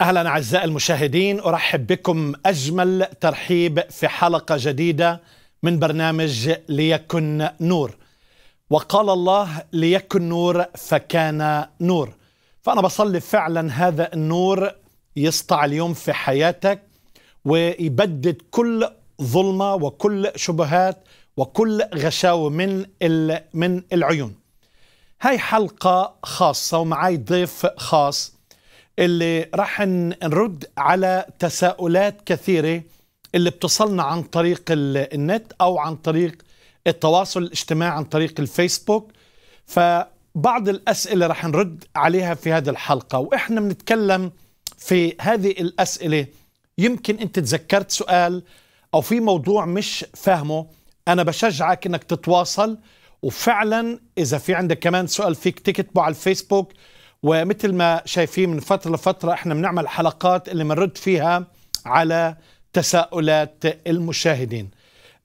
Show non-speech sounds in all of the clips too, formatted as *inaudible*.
اهلا اعزائي المشاهدين ارحب بكم اجمل ترحيب في حلقه جديده من برنامج ليكن نور وقال الله ليكن نور فكان نور فانا بصلي فعلا هذا النور يسطع اليوم في حياتك ويبدد كل ظلمه وكل شبهات وكل غشاوه من من العيون هاي حلقه خاصه ومعاي ضيف خاص اللي راح نرد على تساؤلات كثيرة اللي بتصلنا عن طريق النت أو عن طريق التواصل الاجتماعي عن طريق الفيسبوك فبعض الأسئلة راح نرد عليها في هذه الحلقة وإحنا بنتكلم في هذه الأسئلة يمكن أنت تذكرت سؤال أو في موضوع مش فاهمه أنا بشجعك أنك تتواصل وفعلا إذا في عندك كمان سؤال فيك تكتبه على الفيسبوك ومثل ما شايفين من فترة لفترة احنا بنعمل حلقات اللي بنرد فيها على تساؤلات المشاهدين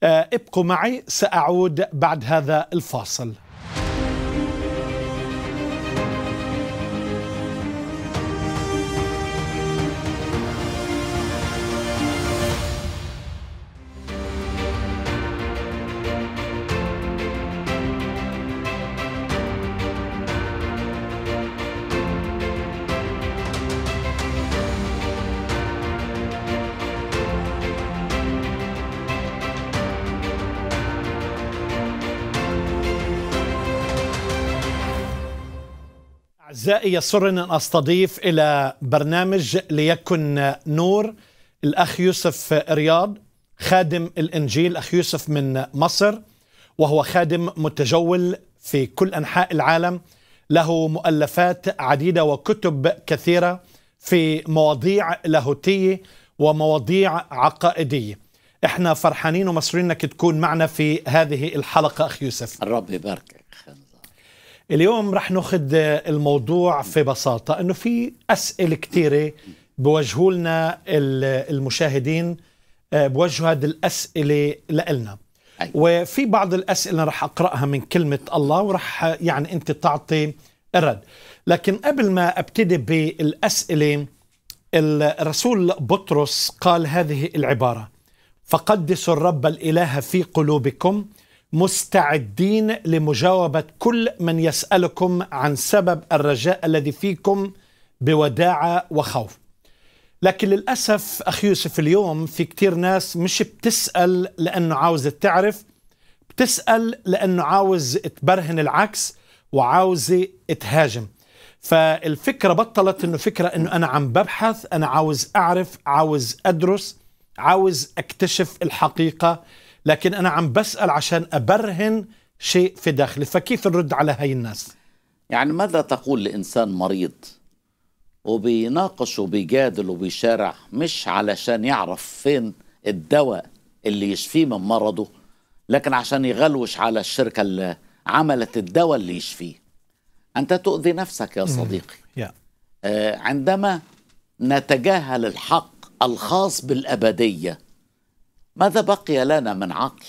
آه، ابقوا معي سأعود بعد هذا الفاصل أعزائي يسرني أن أستضيف إلى برنامج ليكن نور الأخ يوسف رياض خادم الإنجيل أخ يوسف من مصر وهو خادم متجول في كل أنحاء العالم له مؤلفات عديدة وكتب كثيرة في مواضيع لاهوتية ومواضيع عقائدية احنا فرحانين ومسرورين انك تكون معنا في هذه الحلقة أخ يوسف الرب يباركك اليوم رح ناخذ الموضوع في بساطة أنه في أسئلة كثيرة بوجهوا لنا المشاهدين آه، بوجهوا هذه الأسئلة لنا وفي بعض الأسئلة رح أقرأها من كلمة الله ورح يعني أنت تعطي الرد لكن قبل ما أبتدي بالأسئلة الرسول بطرس قال هذه العبارة فقدسوا الرب الإله في قلوبكم مستعدين لمجاوبة كل من يسألكم عن سبب الرجاء الذي فيكم بوداعة وخوف لكن للأسف أخي يوسف اليوم في كتير ناس مش بتسأل لأنه عاوز تعرف بتسأل لأنه عاوز تبرهن العكس وعاوزة تهاجم فالفكرة بطلت أنه فكرة أنه أنا عم ببحث أنا عاوز أعرف عاوز أدرس عاوز أكتشف الحقيقة لكن أنا عم بسأل عشان أبرهن شيء في داخلي فكيف نرد على هاي الناس يعني ماذا تقول لإنسان مريض وبيناقش وبيجادل وبيشارع مش علشان يعرف فين الدواء اللي يشفيه من مرضه لكن عشان يغلوش على الشركة اللي عملت الدواء اللي يشفيه أنت تؤذي نفسك يا صديقي آه، عندما نتجاهل الحق الخاص بالأبدية ماذا بقي لنا من عقل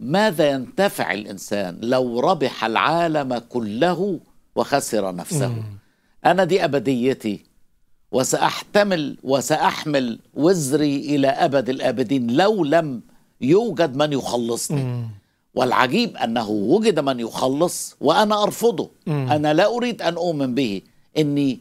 ماذا ينتفع الانسان لو ربح العالم كله وخسر نفسه انا دي ابديتي وساحتمل وساحمل وزري الى ابد الابدين لو لم يوجد من يخلصني والعجيب انه وجد من يخلص وانا ارفضه انا لا اريد ان اؤمن به اني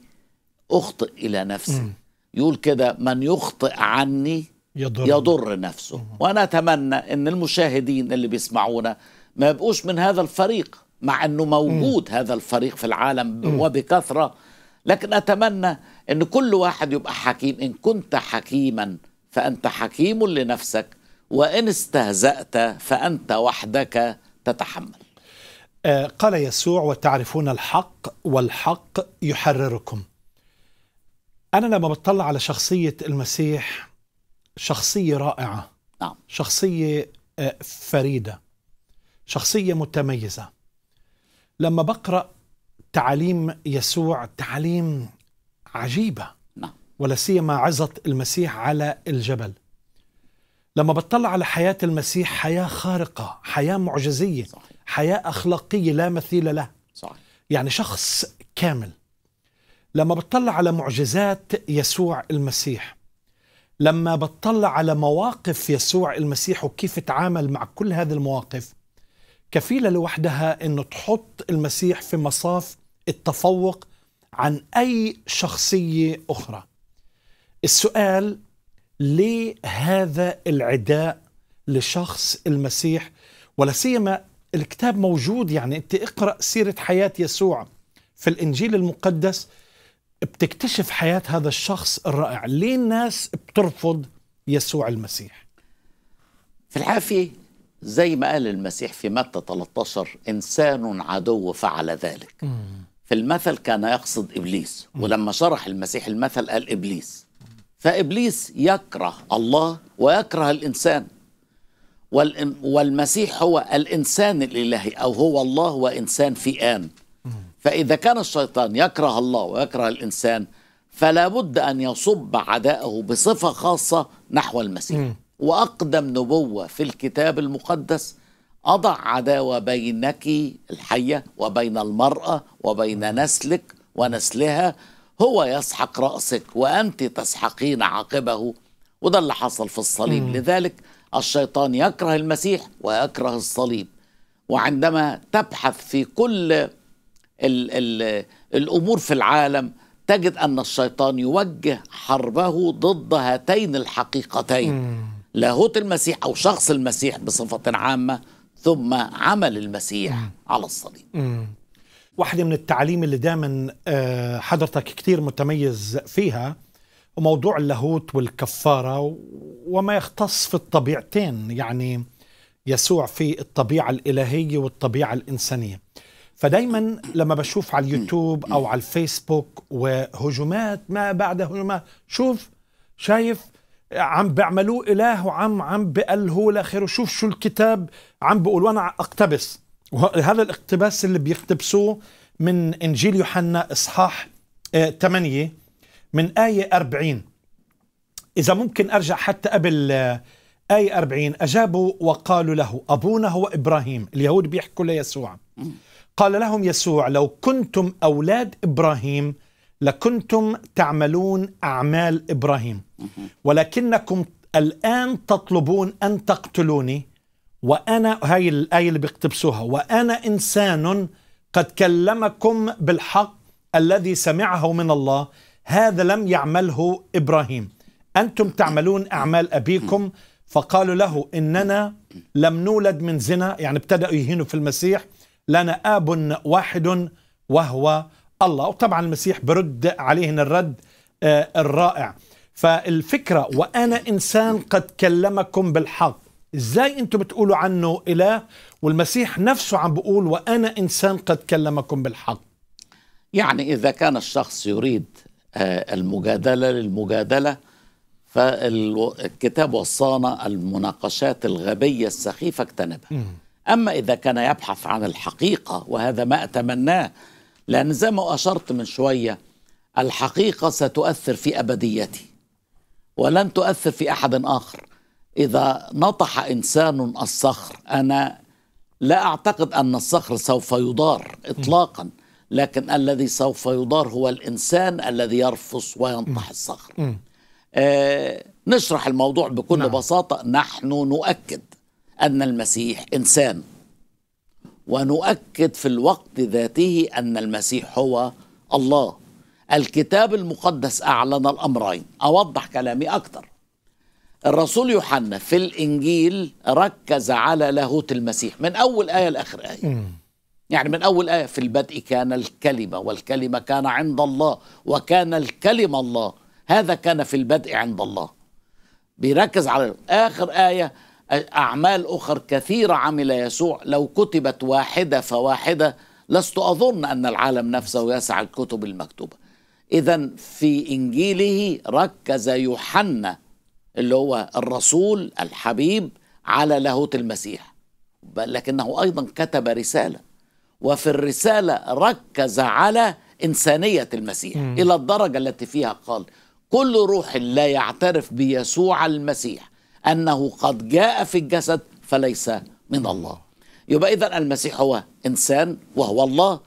اخطئ الى نفسي يقول كده من يخطئ عني يضر, يضر نفسه وأنا أتمنى أن المشاهدين اللي بيسمعونا ما يبقوش من هذا الفريق مع أنه موجود هذا الفريق في العالم وبكثرة لكن أتمنى أن كل واحد يبقى حكيم إن كنت حكيما فأنت حكيم لنفسك وإن استهزأت فأنت وحدك تتحمل آه، قال يسوع وتعرفون الحق والحق يحرركم أنا لما بطلع على شخصية المسيح شخصية رائعة نعم. شخصية آه، فريدة شخصية متميزة لما بقرأ تعاليم يسوع تعاليم عجيبة نعم. ولا سيما عظة المسيح على الجبل لما بتطلع على حياة المسيح حياة خارقة حياة معجزية صحيح. حياة أخلاقية لا مثيل له صحيح. يعني شخص كامل لما بتطلع على معجزات يسوع المسيح لما بتطلع على مواقف يسوع المسيح وكيف تعامل مع كل هذه المواقف كفيلة لوحدها أنه تحط المسيح في مصاف التفوق عن أي شخصية أخرى السؤال ليه هذا العداء لشخص المسيح ولا سيما الكتاب موجود يعني انت اقرا سيره حياه يسوع في الانجيل المقدس بتكتشف حياة هذا الشخص الرائع ليه الناس بترفض يسوع المسيح في الحافي زي ما قال المسيح في متى 13 إنسان عدو فعل ذلك مم. في المثل كان يقصد إبليس مم. ولما شرح المسيح المثل قال إبليس فإبليس يكره الله ويكره الإنسان والمسيح هو الإنسان الإلهي أو هو الله وإنسان في آن فإذا كان الشيطان يكره الله ويكره الإنسان فلا بد أن يصب عداءه بصفة خاصة نحو المسيح وأقدم نبوة في الكتاب المقدس أضع عداوة بينك الحية وبين المرأة وبين نسلك ونسلها هو يسحق رأسك وأنت تسحقين عقبه وده اللي حصل في الصليب لذلك الشيطان يكره المسيح ويكره الصليب وعندما تبحث في كل الـ الـ الامور في العالم تجد ان الشيطان يوجه حربه ضد هاتين الحقيقتين لاهوت المسيح او شخص المسيح بصفه عامه ثم عمل المسيح على الصليب واحدة من التعاليم اللي دائما آه، حضرتك كتير متميز فيها وموضوع اللاهوت والكفارة وما يختص في الطبيعتين يعني يسوع في الطبيعة الإلهية والطبيعة الإنسانية فدايما لما بشوف على اليوتيوب او على الفيسبوك وهجومات ما بعد هجومات شوف شايف عم بيعملوه اله وعم عم بقله لاخره شوف شو الكتاب عم بيقول وانا اقتبس وهذا الاقتباس اللي بيقتبسوه من انجيل يوحنا اصحاح 8 آه، من ايه 40 اذا ممكن ارجع حتى قبل آه، ايه 40 اجابوا وقالوا له ابونا هو ابراهيم اليهود بيحكوا ليسوع قال لهم يسوع لو كنتم أولاد إبراهيم لكنتم تعملون أعمال إبراهيم ولكنكم الآن تطلبون أن تقتلوني وأنا هاي الآية اللي بيقتبسوها وأنا إنسان قد كلمكم بالحق الذي سمعه من الله هذا لم يعمله إبراهيم أنتم تعملون أعمال أبيكم فقالوا له إننا لم نولد من زنا يعني ابتدأوا يهينوا في المسيح لنا اب واحد وهو الله وطبعا المسيح برد عليهن الرد آه، الرائع فالفكره وانا انسان قد كلمكم بالحق ازاي انتم بتقولوا عنه اله والمسيح نفسه عم بيقول وانا انسان قد كلمكم بالحق يعني اذا كان الشخص يريد آه، المجادله للمجادله فالكتاب وصانا المناقشات الغبيه السخيفه اجتنبها أما إذا كان يبحث عن الحقيقة وهذا ما أتمناه لأن زي ما أشرت من شوية الحقيقة ستؤثر في أبديتي ولن تؤثر في أحد آخر إذا نطح إنسان الصخر أنا لا أعتقد أن الصخر سوف يضار إطلاقا لكن الذي سوف يضار هو الإنسان الذي يرفص وينطح الصخر آه نشرح الموضوع بكل نعم. بساطة نحن نؤكد أن المسيح إنسان ونؤكد في الوقت ذاته أن المسيح هو الله الكتاب المقدس أعلن الأمرين أوضح كلامي أكثر الرسول يوحنا في الإنجيل ركز على لاهوت المسيح من أول آية لآخر آية يعني من أول آية في البدء كان الكلمة والكلمة كان عند الله وكان الكلمة الله هذا كان في البدء عند الله بيركز على آخر آية أعمال أخر كثيرة عمل يسوع لو كتبت واحدة فواحدة لست أظن أن العالم نفسه يسعى الكتب المكتوبة إذا في إنجيله ركز يوحنا اللي هو الرسول الحبيب على لاهوت المسيح لكنه أيضا كتب رسالة وفي الرسالة ركز على إنسانية المسيح مم. إلى الدرجة التي فيها قال كل روح لا يعترف بيسوع المسيح أنه قد جاء في الجسد فليس من الله يبقى إذا المسيح هو إنسان وهو الله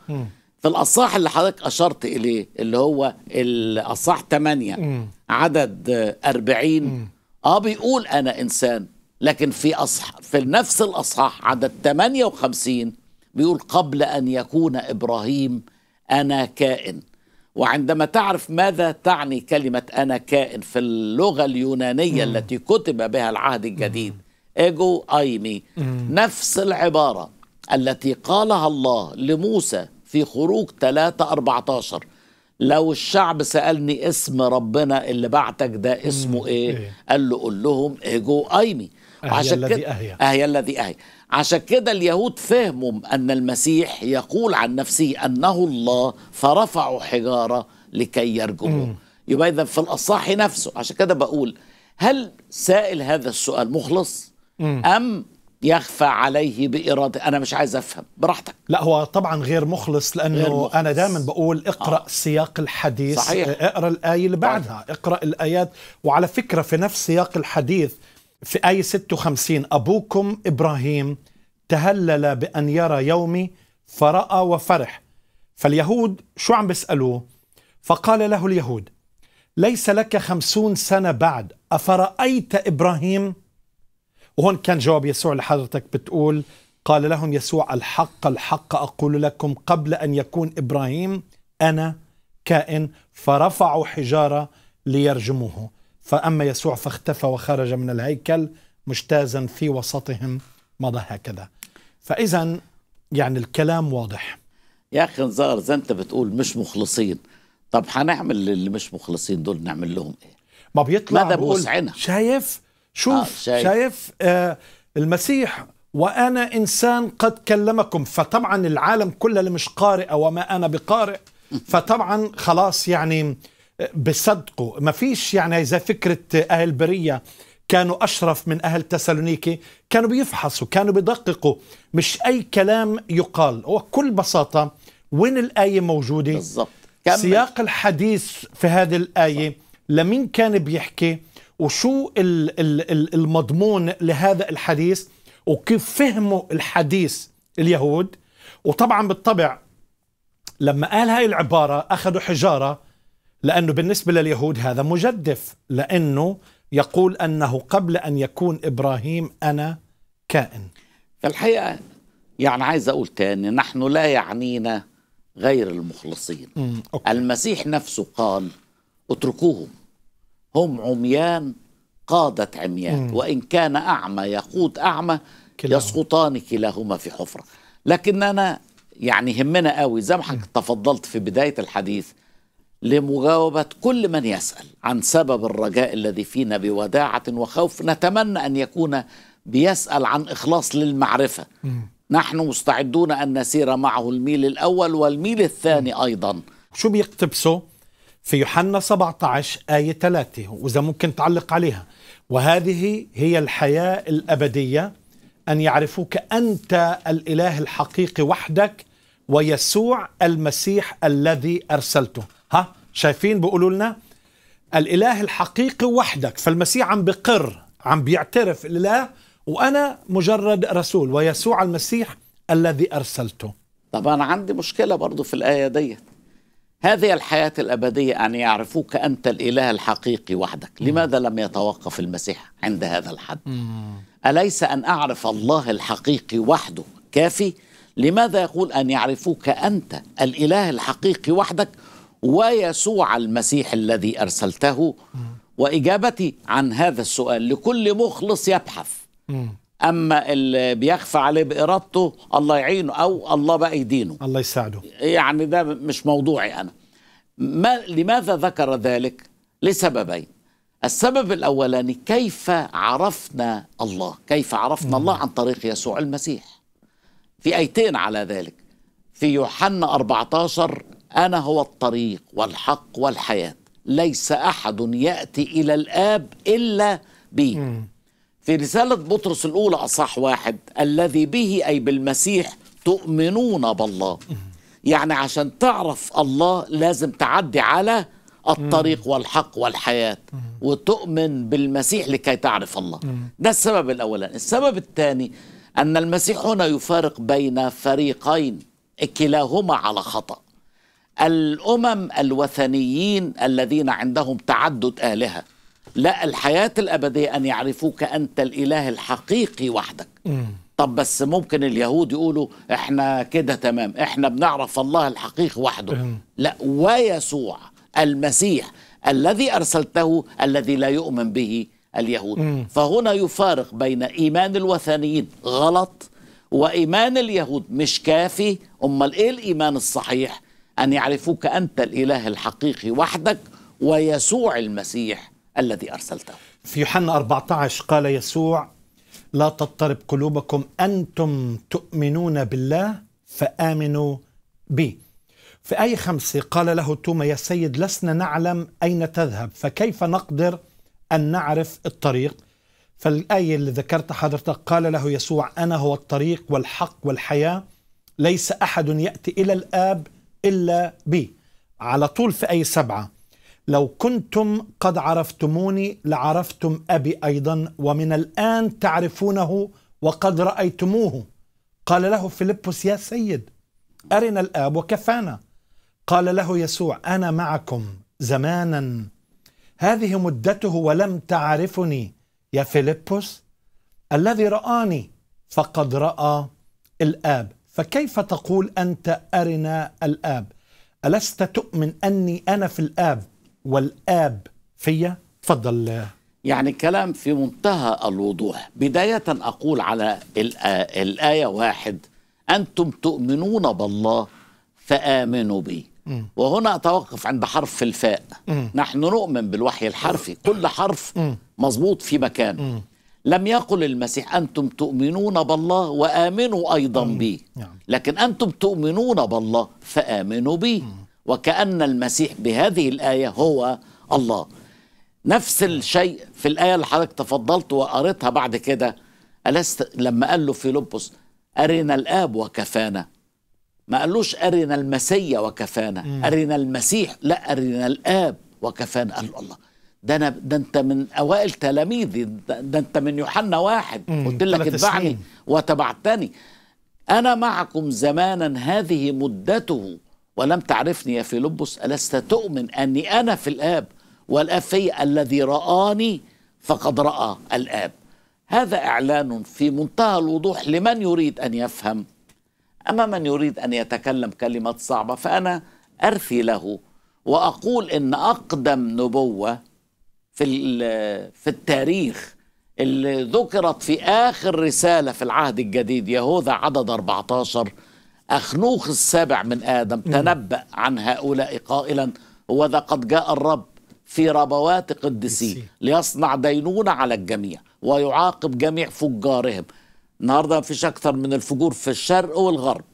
في الاصحاح اللي حضرتك أشرت إليه اللي هو الاصحاح 8 عدد 40 آه بيقول أنا إنسان لكن في أصح في نفس الأصحاح عدد 58 بيقول قبل أن يكون إبراهيم أنا كائن وعندما تعرف ماذا تعني كلمة أنا كائن في اللغة اليونانية مم. التي كتب بها العهد الجديد إيجو أيمي نفس العبارة التي قالها الله لموسى في خروج 3 14 لو الشعب سألني اسم ربنا اللي بعتك ده اسمه مم. إيه؟, إيه قال له قول لهم إيجو أيمي أهي الذي أهي أهي الذي أهي عشان كده اليهود فهموا أن المسيح يقول عن نفسه أنه الله فرفعوا حجارة لكي يرجموه يبقى إذا في الأصح نفسه عشان كده بقول هل سائل هذا السؤال مخلص مم. أم يخفى عليه بإرادة أنا مش عايز أفهم براحتك لا هو طبعا غير مخلص لأنه غير مخلص. أنا دائما بقول آه. اقرأ آه. سياق الحديث صحيح. اقرأ الآية اللي طيب. بعدها اقرأ الآيات وعلى فكرة في نفس سياق الحديث في آية 56 أبوكم إبراهيم تهلل بأن يرى يومي فرأى وفرح فاليهود شو عم بيسألوه فقال له اليهود ليس لك خمسون سنة بعد أفرأيت إبراهيم وهون كان جواب يسوع لحضرتك بتقول قال لهم يسوع الحق الحق أقول لكم قبل أن يكون إبراهيم أنا كائن فرفعوا حجارة ليرجموه فأما يسوع فاختفى وخرج من الهيكل مجتازا في وسطهم مضى هكذا فإذا يعني الكلام واضح يا أخي نزار إذا أنت بتقول مش مخلصين طب هنعمل اللي مش مخلصين دول نعمل لهم إيه ما بيطلع ماذا بوسعنا شايف شوف آه شايف, شايف آه المسيح وأنا إنسان قد كلمكم فطبعا العالم كله اللي مش قارئ وما أنا بقارئ فطبعا خلاص يعني بصدقوا ما فيش يعني زي فكرة أهل برية كانوا أشرف من أهل تسالونيكي كانوا بيفحصوا كانوا بيدققوا مش أي كلام يقال هو بكل بساطة وين الآية موجودة بالضبط سياق الحديث في هذه الآية لمين كان بيحكي وشو المضمون لهذا الحديث وكيف فهموا الحديث اليهود وطبعا بالطبع لما قال هاي العبارة أخذوا حجارة لأنه بالنسبة لليهود هذا مجدف لأنه يقول أنه قبل أن يكون إبراهيم أنا كائن الحقيقة يعني عايز أقول تاني نحن لا يعنينا غير المخلصين أوكي. المسيح نفسه قال اتركوهم هم عميان قادة عميان مم. وإن كان أعمى يقود أعمى كلاهما. يسقطان كلاهما في حفرة لكننا يعني همنا قوي زي ما حضرتك تفضلت في بداية الحديث لمجاوبة كل من يسأل عن سبب الرجاء الذي فينا بوداعة وخوف نتمنى أن يكون بيسأل عن إخلاص للمعرفة نحن مستعدون أن نسير معه الميل الأول والميل الثاني أيضا شو بيقتبسه في يوحنا 17 آية 3 وإذا ممكن تعلق عليها وهذه هي الحياة الأبدية أن يعرفوك أنت الإله الحقيقي وحدك ويسوع المسيح الذي أرسلته ها شايفين بيقولوا لنا الاله الحقيقي وحدك فالمسيح عم بقر عم بيعترف الاله وانا مجرد رسول ويسوع المسيح الذي ارسلته طب انا عندي مشكله برضو في الايه ديت هذه الحياة الأبدية أن يعرفوك أنت الإله الحقيقي وحدك لماذا لم يتوقف المسيح عند هذا الحد أليس أن أعرف الله الحقيقي وحده كافي لماذا يقول أن يعرفوك أنت الإله الحقيقي وحدك ويسوع المسيح الذي ارسلته واجابتي عن هذا السؤال لكل مخلص يبحث اما اللي بيخفى عليه بارادته الله يعينه او الله بقى يدينه الله يساعده يعني ده مش موضوعي انا ما لماذا ذكر ذلك لسببين السبب الاولاني كيف عرفنا الله كيف عرفنا مم. الله عن طريق يسوع المسيح في ايتين على ذلك في يوحنا 14 أنا هو الطريق والحق والحياة ليس أحد يأتي إلى الآب إلا بي م. في رسالة بطرس الأولى أصح واحد الذي به أي بالمسيح تؤمنون بالله يعني عشان تعرف الله لازم تعدي على الطريق والحق والحياة وتؤمن بالمسيح لكي تعرف الله ده السبب الأولاني السبب الثاني أن المسيح هنا يفارق بين فريقين كلاهما على خطأ الأمم الوثنيين الذين عندهم تعدد آلهة لا الحياة الأبدية أن يعرفوك أنت الإله الحقيقي وحدك طب بس ممكن اليهود يقولوا احنا كده تمام احنا بنعرف الله الحقيقي وحده لا ويسوع المسيح الذي أرسلته الذي لا يؤمن به اليهود فهنا يفارق بين إيمان الوثنيين غلط وإيمان اليهود مش كافي أمال إيه الإيمان الصحيح أن يعرفوك أنت الإله الحقيقي وحدك ويسوع المسيح الذي أرسلته في يوحنا 14 قال يسوع لا تضطرب قلوبكم أنتم تؤمنون بالله فآمنوا بي في آية خمسة قال له توما يا سيد لسنا نعلم أين تذهب فكيف نقدر أن نعرف الطريق فالآية اللي ذكرتها حضرتك قال له يسوع أنا هو الطريق والحق والحياة ليس أحد يأتي إلى الآب إلا بي على طول في أي سبعة لو كنتم قد عرفتموني لعرفتم أبي أيضا ومن الآن تعرفونه وقد رأيتموه قال له فيلبس يا سيد أرنا الآب وكفانا قال له يسوع أنا معكم زمانا هذه مدته ولم تعرفني يا فيلبس الذي رآني فقد رأى الآب فكيف تقول أنت أرنا الآب ألست تؤمن أني أنا في الآب والآب فيا تفضل يعني كلام في منتهى الوضوح بداية أقول على الآية واحد أنتم تؤمنون بالله فآمنوا بي وهنا أتوقف عند حرف الفاء نحن نؤمن بالوحي الحرفي كل حرف مظبوط في مكانه لم يقل المسيح أنتم تؤمنون بالله وآمنوا أيضا بي نعم. لكن أنتم تؤمنون بالله فآمنوا بي وكأن المسيح بهذه الآية هو الله نفس نعم. الشيء في الآية اللي حضرتك تفضلت وقريتها بعد كده ألست لما قال له فيلبس أرنا الآب وكفانا ما قالوش أرنا المسيا وكفانا أرنا المسيح لا أرنا الآب وكفانا قال له الله ده انا ده انت من اوائل تلاميذي ده, انت من يوحنا واحد قلت لك اتبعني وتبعتني انا معكم زمانا هذه مدته ولم تعرفني يا فيلبس ألست تؤمن أني أنا في الآب والآب في الذي رآني فقد رأى الآب هذا إعلان في منتهى الوضوح لمن يريد أن يفهم أما من يريد أن يتكلم كلمات صعبة فأنا أرثي له وأقول إن أقدم نبوة في في التاريخ اللي ذكرت في آخر رسالة في العهد الجديد يهوذا عدد 14 أخنوخ السابع من آدم نعم. تنبأ عن هؤلاء قائلا وذا قد جاء الرب في ربوات قدسي ليصنع دينونة على الجميع ويعاقب جميع فجارهم النهاردة مفيش أكثر من الفجور في الشرق والغرب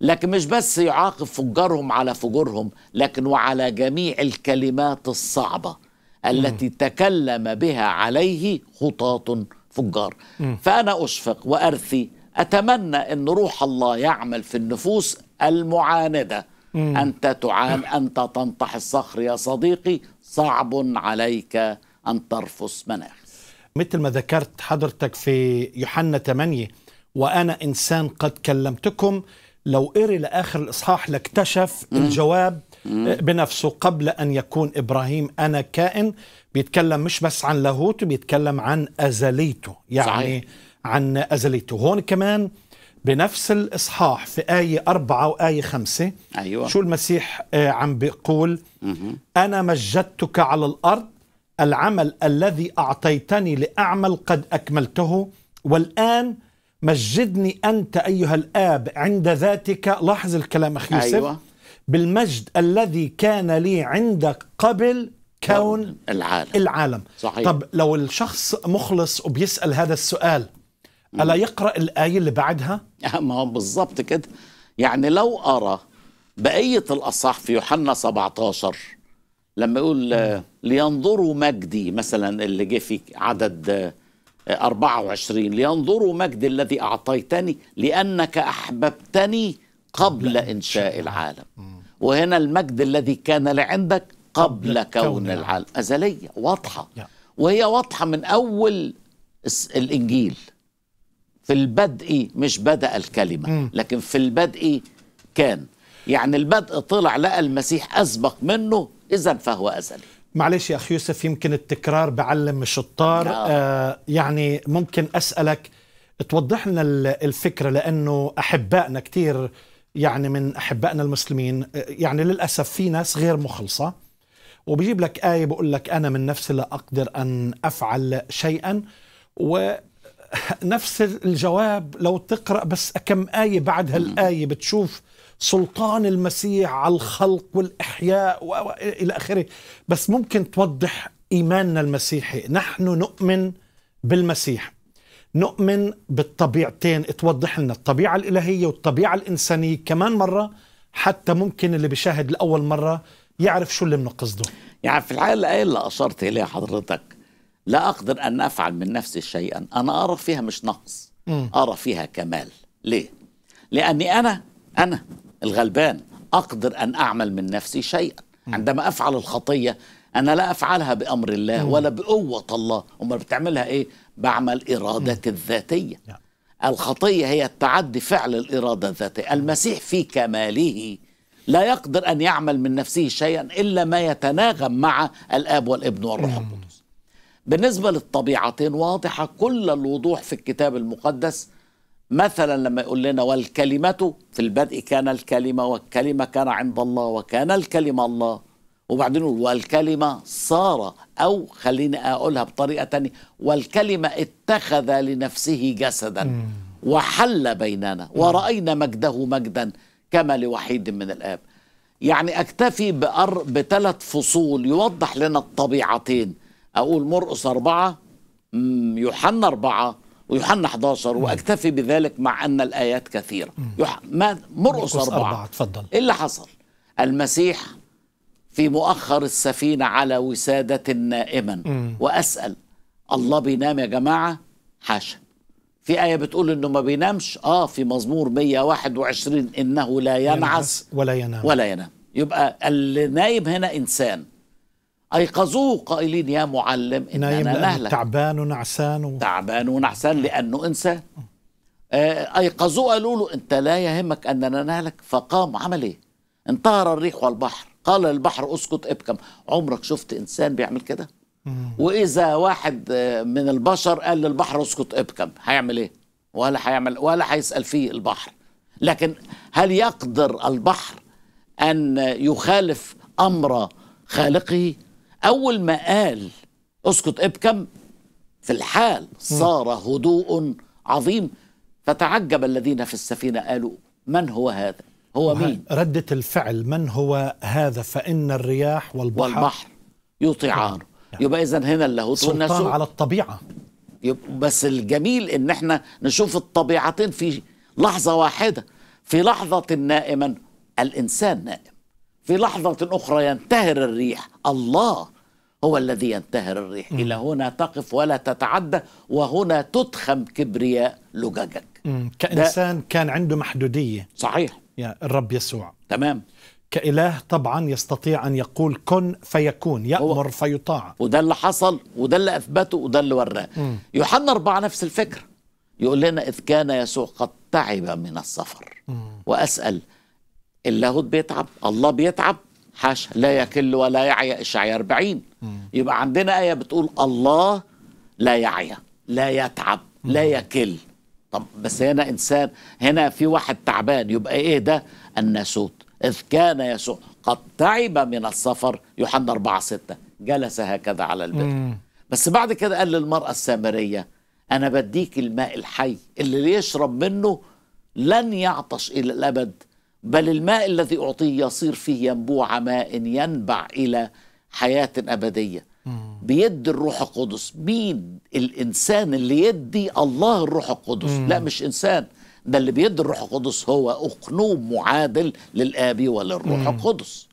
لكن مش بس يعاقب فجارهم على فجورهم لكن وعلى جميع الكلمات الصعبة التي تكلم بها عليه خطاة فجار فأنا أشفق وأرثي أتمنى أن روح الله يعمل في النفوس المعاندة أنت تعان أنت تنطح الصخر يا صديقي صعب عليك أن ترفس مناخ مثل ما ذكرت حضرتك في يوحنا 8 وأنا إنسان قد كلمتكم لو قري لآخر الإصحاح لاكتشف الجواب بنفسه قبل أن يكون إبراهيم أنا كائن بيتكلم مش بس عن لاهوته بيتكلم عن أزليته يعني صحيح. عن أزليته هون كمان بنفس الإصحاح في آية أربعة وآية خمسة أيوة. شو المسيح آه، عم بيقول أنا مجدتك على الأرض العمل الذي أعطيتني لأعمل قد أكملته والآن مجدني أنت أيها الآب عند ذاتك لاحظ الكلام أخي يوسف أيوة. بالمجد الذي كان لي عندك قبل كون العالم العالم صحيح. طب لو الشخص مخلص وبيسأل هذا السؤال ألا يقرأ الآية اللي بعدها؟ *laughs* ما هو بالظبط كده يعني لو أرى بقية الأصح في يوحنا 17 لما يقول لينظروا مجدي مثلا اللي جه في عدد 24 آه، لينظروا مجدي الذي أعطيتني لأنك أحببتني قبل إنشاء العالم مم. وهنا المجد الذي كان لعندك قبل كون العالم أزلية واضحة وهي واضحة من أول الإنجيل في البدء مش بدأ الكلمة لكن في البدء كان يعني البدء طلع لقى المسيح أسبق منه إذا فهو أزلي معلش يا أخي يوسف يمكن التكرار بعلم الشطار نعم. آه يعني ممكن أسألك توضح لنا الفكرة لأنه أحبائنا كتير يعني من احبائنا المسلمين أه، يعني للاسف في ناس غير مخلصه وبيجيب لك ايه بقول لك انا من نفسي لا اقدر ان افعل شيئا ونفس الجواب لو تقرا بس كم ايه بعد هالايه بتشوف سلطان المسيح على الخلق والاحياء والى اخره بس ممكن توضح ايماننا المسيحي نحن نؤمن بالمسيح نؤمن بالطبيعتين توضح لنا الطبيعة الإلهية والطبيعة الإنسانية كمان مرة حتى ممكن اللي بيشاهد لأول مرة يعرف شو اللي قصده يعني في الحقيقة الآية اللي أشرت إليها حضرتك لا أقدر أن أفعل من نفسي شيئا أنا أرى فيها مش نقص أرى فيها كمال ليه؟ لأني أنا أنا الغلبان أقدر أن أعمل من نفسي شيئا عندما أفعل الخطية أنا لا أفعلها بأمر الله ولا بقوة الله أمال بتعملها إيه؟ بعمل إرادتي الذاتية نعم. الخطية هي التعدي فعل الإرادة الذاتية نعم. المسيح في كماله لا يقدر أن يعمل من نفسه شيئا إلا ما يتناغم مع الآب والابن والروح القدس بالنسبة للطبيعتين واضحة كل الوضوح في الكتاب المقدس مثلا لما يقول لنا والكلمة في البدء كان الكلمة والكلمة كان عند الله وكان الكلمة الله وبعدين والكلمة صار أو خليني أقولها بطريقة تانية والكلمة اتخذ لنفسه جسدا وحل بيننا ورأينا مجده مجدا كما لوحيد من الآب يعني أكتفي بأر بثلاث فصول يوضح لنا الطبيعتين أقول مرقص أربعة يوحنا أربعة ويوحنا 11 واكتفي بذلك مع ان الايات كثيره مرقص أربعة, اربعه اتفضل ايه اللي حصل؟ المسيح في مؤخر السفينة على وسادة نائما وأسأل الله بينام يا جماعة حاشا في آية بتقول إنه ما بينامش آه في مزمور 121 إنه لا ينعس ولا ينام ولا ينام يبقى اللي نايم هنا إنسان أيقظوه قائلين يا معلم أنا نهلك تعبان ونعسان و... تعبان ونعسان لأنه إنسان آه، أيقظوه قالوا له أنت لا يهمك أننا نهلك فقام عمل إيه؟ انتهر الريح والبحر قال للبحر اسكت ابكم عمرك شفت انسان بيعمل كده واذا واحد من البشر قال للبحر اسكت ابكم هيعمل ايه ولا هيعمل ولا هيسال فيه البحر لكن هل يقدر البحر ان يخالف امر خالقه اول ما قال اسكت ابكم في الحال صار هدوء عظيم فتعجب الذين في السفينه قالوا من هو هذا هو مين ردة الفعل من هو هذا فإن الرياح والبحر, والبحر يطيعان يبقى إذا هنا اللاهوت سلطان على الطبيعة بس الجميل إن احنا نشوف الطبيعتين في لحظة واحدة في لحظة نائما الإنسان نائم في لحظة أخرى ينتهر الريح الله هو الذي ينتهر الريح م. إلى هنا تقف ولا تتعدى وهنا تتخم كبرياء لججك كإنسان كان عنده محدودية صحيح الرب يسوع تمام كإله طبعا يستطيع أن يقول كن فيكون يأمر فيطاع وده اللي حصل وده اللي أثبته وده اللي وراه يوحنا أربعة نفس الفكرة يقول لنا إذ كان يسوع قد تعب من السفر مم. وأسأل اللاهوت بيتعب الله بيتعب حاشا لا يكل ولا يعيا إشعياء 40 يبقى عندنا آية بتقول الله لا يعيا لا يتعب مم. لا يكل طب بس هنا انسان هنا في واحد تعبان يبقى ايه ده الناسوت اذ كان يسوع قد تعب من السفر يوحنا 4 6 جلس هكذا على البر بس بعد كده قال للمرأة السامرية أنا بديك الماء الحي اللي يشرب منه لن يعطش إلى الأبد بل الماء الذي أعطيه يصير فيه ينبوع ماء ينبع إلى حياة أبدية بيدي الروح القدس مين الانسان اللي يدي الله الروح القدس مم. لا مش انسان ده اللي بيدي الروح القدس هو اقنوم معادل للاب وللروح مم. القدس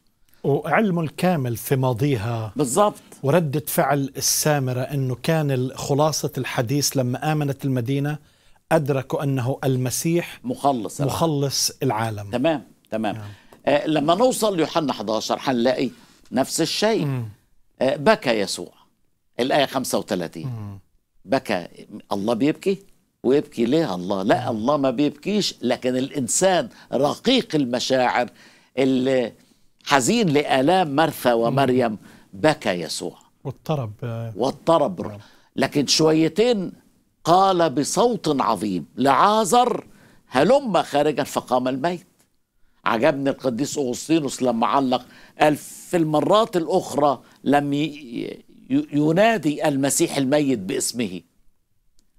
وعلمه الكامل في ماضيها بالضبط وردة فعل السامرة أنه كان خلاصة الحديث لما آمنت المدينة أدركوا أنه المسيح مخلص العالم. مخلص العالم تمام تمام يعني. آه لما نوصل ليوحنا 11 هنلاقي نفس الشيء مم. آه، بكى يسوع الآية 35 بكى الله بيبكي ويبكي ليه الله لا الله ما بيبكيش لكن الإنسان رقيق المشاعر اللي حزين لآلام مرثا ومريم بكى يسوع واضطرب واضطرب نعم. لكن شويتين قال بصوت عظيم لعازر هلم خارجا فقام الميت عجبني القديس أغسطينوس لما علق قال في المرات الأخرى لم ينادي المسيح الميت باسمه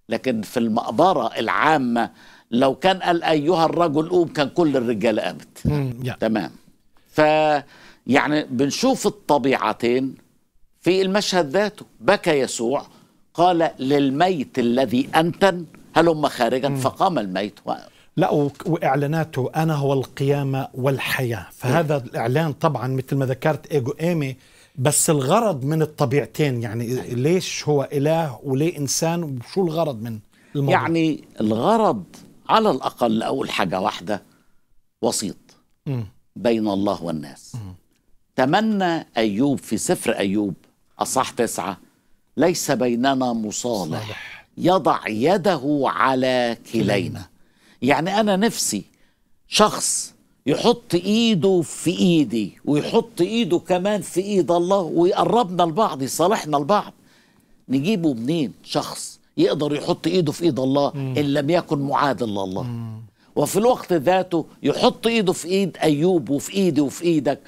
لكن في المقبرة العامة لو كان قال أيها الرجل قوم كان كل الرجال قامت تمام ف يعني بنشوف الطبيعتين في المشهد ذاته بكى يسوع قال للميت الذي أنتن هلم خارجا فقام الميت لا واعلاناته انا هو القيامه والحياه فهذا الاعلان طبعا مثل ما ذكرت ايجو ايمي بس الغرض من الطبيعتين يعني ليش هو اله وليه انسان وشو الغرض من الموضوع يعني الغرض على الاقل اول حاجه واحده وسيط بين الله والناس تمنى ايوب في سفر ايوب اصح تسعه ليس بيننا مصالح يضع يده على كلينا يعني أنا نفسي شخص يحط إيده في إيدي ويحط إيده كمان في إيد الله ويقربنا لبعض يصالحنا لبعض نجيبه منين شخص يقدر يحط إيده في إيد الله إن لم يكن معادل لله وفي الوقت ذاته يحط إيده في إيد أيوب وفي إيدي وفي إيدك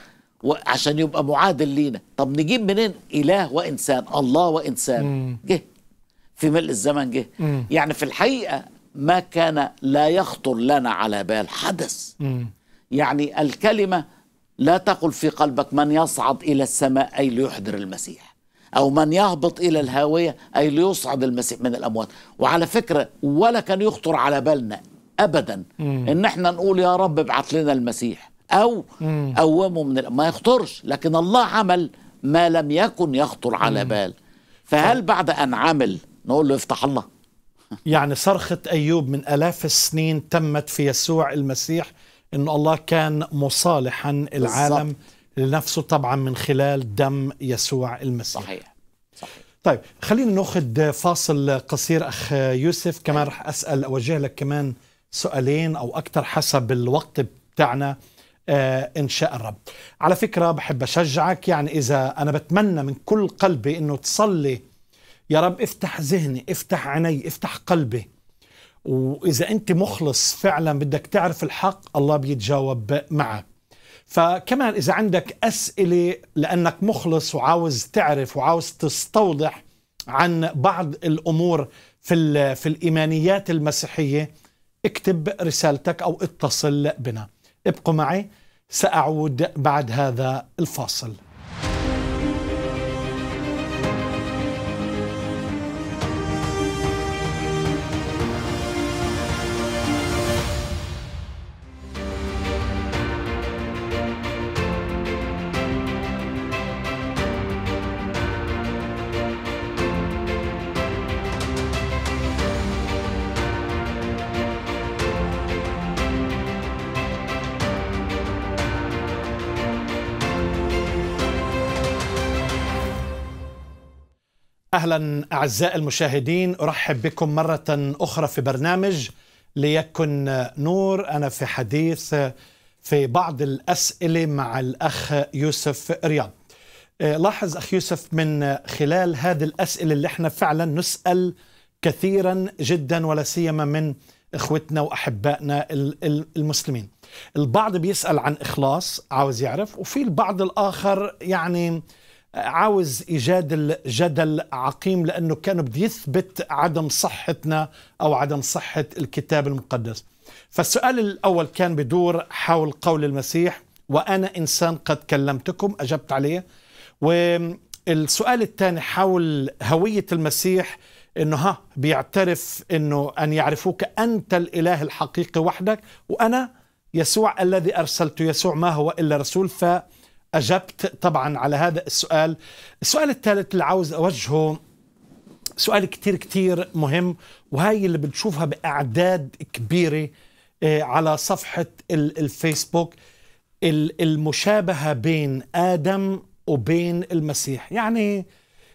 عشان يبقى معادل لينا طب نجيب منين إله وإنسان الله وإنسان جه في ملء الزمن جه يعني في الحقيقة ما كان لا يخطر لنا على بال حدث يعني الكلمة لا تقل في قلبك من يصعد إلى السماء أي ليحضر المسيح أو من يهبط إلى الهاوية أي ليصعد المسيح من الأموات وعلى فكرة ولا كان يخطر على بالنا أبدا إن احنا نقول يا رب ابعت لنا المسيح أو قومه من الأموات. ما يخطرش لكن الله عمل ما لم يكن يخطر على بال فهل بعد أن عمل نقول له افتح الله يعني صرخة أيوب من ألاف السنين تمت في يسوع المسيح أن الله كان مصالحا العالم بالزبط. لنفسه طبعا من خلال دم يسوع المسيح صحيح, صحيح. طيب خلينا ناخذ فاصل قصير اخ يوسف كمان رح اسال اوجه لك كمان سؤالين او اكثر حسب الوقت بتاعنا آه ان شاء الرب على فكره بحب اشجعك يعني اذا انا بتمنى من كل قلبي انه تصلي يا رب افتح ذهني افتح عيني افتح قلبي وإذا أنت مخلص فعلا بدك تعرف الحق الله بيتجاوب معك فكمان إذا عندك أسئلة لأنك مخلص وعاوز تعرف وعاوز تستوضح عن بعض الأمور في, في الإيمانيات المسيحية اكتب رسالتك أو اتصل بنا ابقوا معي سأعود بعد هذا الفاصل أهلا أعزائي المشاهدين أرحب بكم مرة أخرى في برنامج ليكن نور أنا في حديث في بعض الأسئلة مع الأخ يوسف رياض آه، لاحظ أخ يوسف من خلال هذه الأسئلة اللي احنا فعلا نسأل كثيرا جدا ولا سيما من إخوتنا وأحبائنا المسلمين البعض بيسأل عن إخلاص عاوز يعرف وفي البعض الآخر يعني آه عاوز ايجاد الجدل عقيم لانه كان بده يثبت عدم صحتنا او عدم صحه الكتاب المقدس. فالسؤال الاول كان بدور حول قول المسيح وانا انسان قد كلمتكم اجبت عليه والسؤال الثاني حول هويه المسيح انه ها بيعترف انه ان يعرفوك انت الاله الحقيقي وحدك وانا يسوع الذي ارسلته يسوع ما هو الا رسول ف أجبت طبعا على هذا السؤال السؤال الثالث اللي عاوز أوجهه سؤال كتير كتير مهم وهي اللي بتشوفها بأعداد كبيرة آه، على صفحة الفيسبوك المشابهة بين آدم وبين المسيح يعني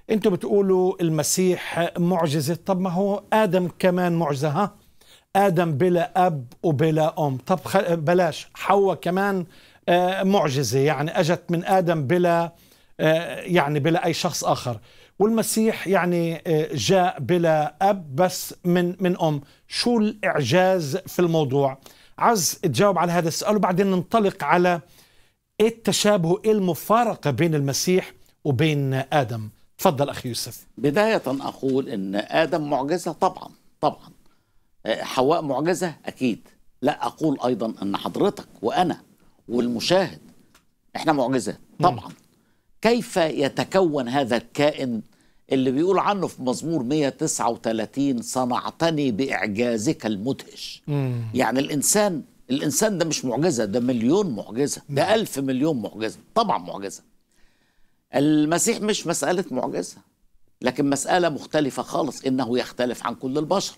انتوا بتقولوا المسيح معجزة طب ما هو آدم كمان معجزة ها آدم بلا أب وبلا أم طب بلاش حواء كمان آه، معجزه يعني اجت من ادم بلا آه، يعني بلا اي شخص اخر والمسيح يعني آه، جاء بلا اب بس من من ام شو الاعجاز في الموضوع عز تجاوب على هذا السؤال وبعدين ننطلق على ايه التشابه ايه المفارقه بين المسيح وبين ادم تفضل اخي يوسف بدايه اقول ان ادم معجزه طبعا طبعا حواء معجزه اكيد لا اقول ايضا ان حضرتك وانا والمشاهد احنا معجزه طبعا م. كيف يتكون هذا الكائن اللي بيقول عنه في مزمور 139 صنعتني باعجازك المدهش م. يعني الانسان الانسان ده مش معجزه ده مليون معجزه ده نعم. ألف مليون معجزه طبعا معجزه المسيح مش مساله معجزه لكن مساله مختلفه خالص انه يختلف عن كل البشر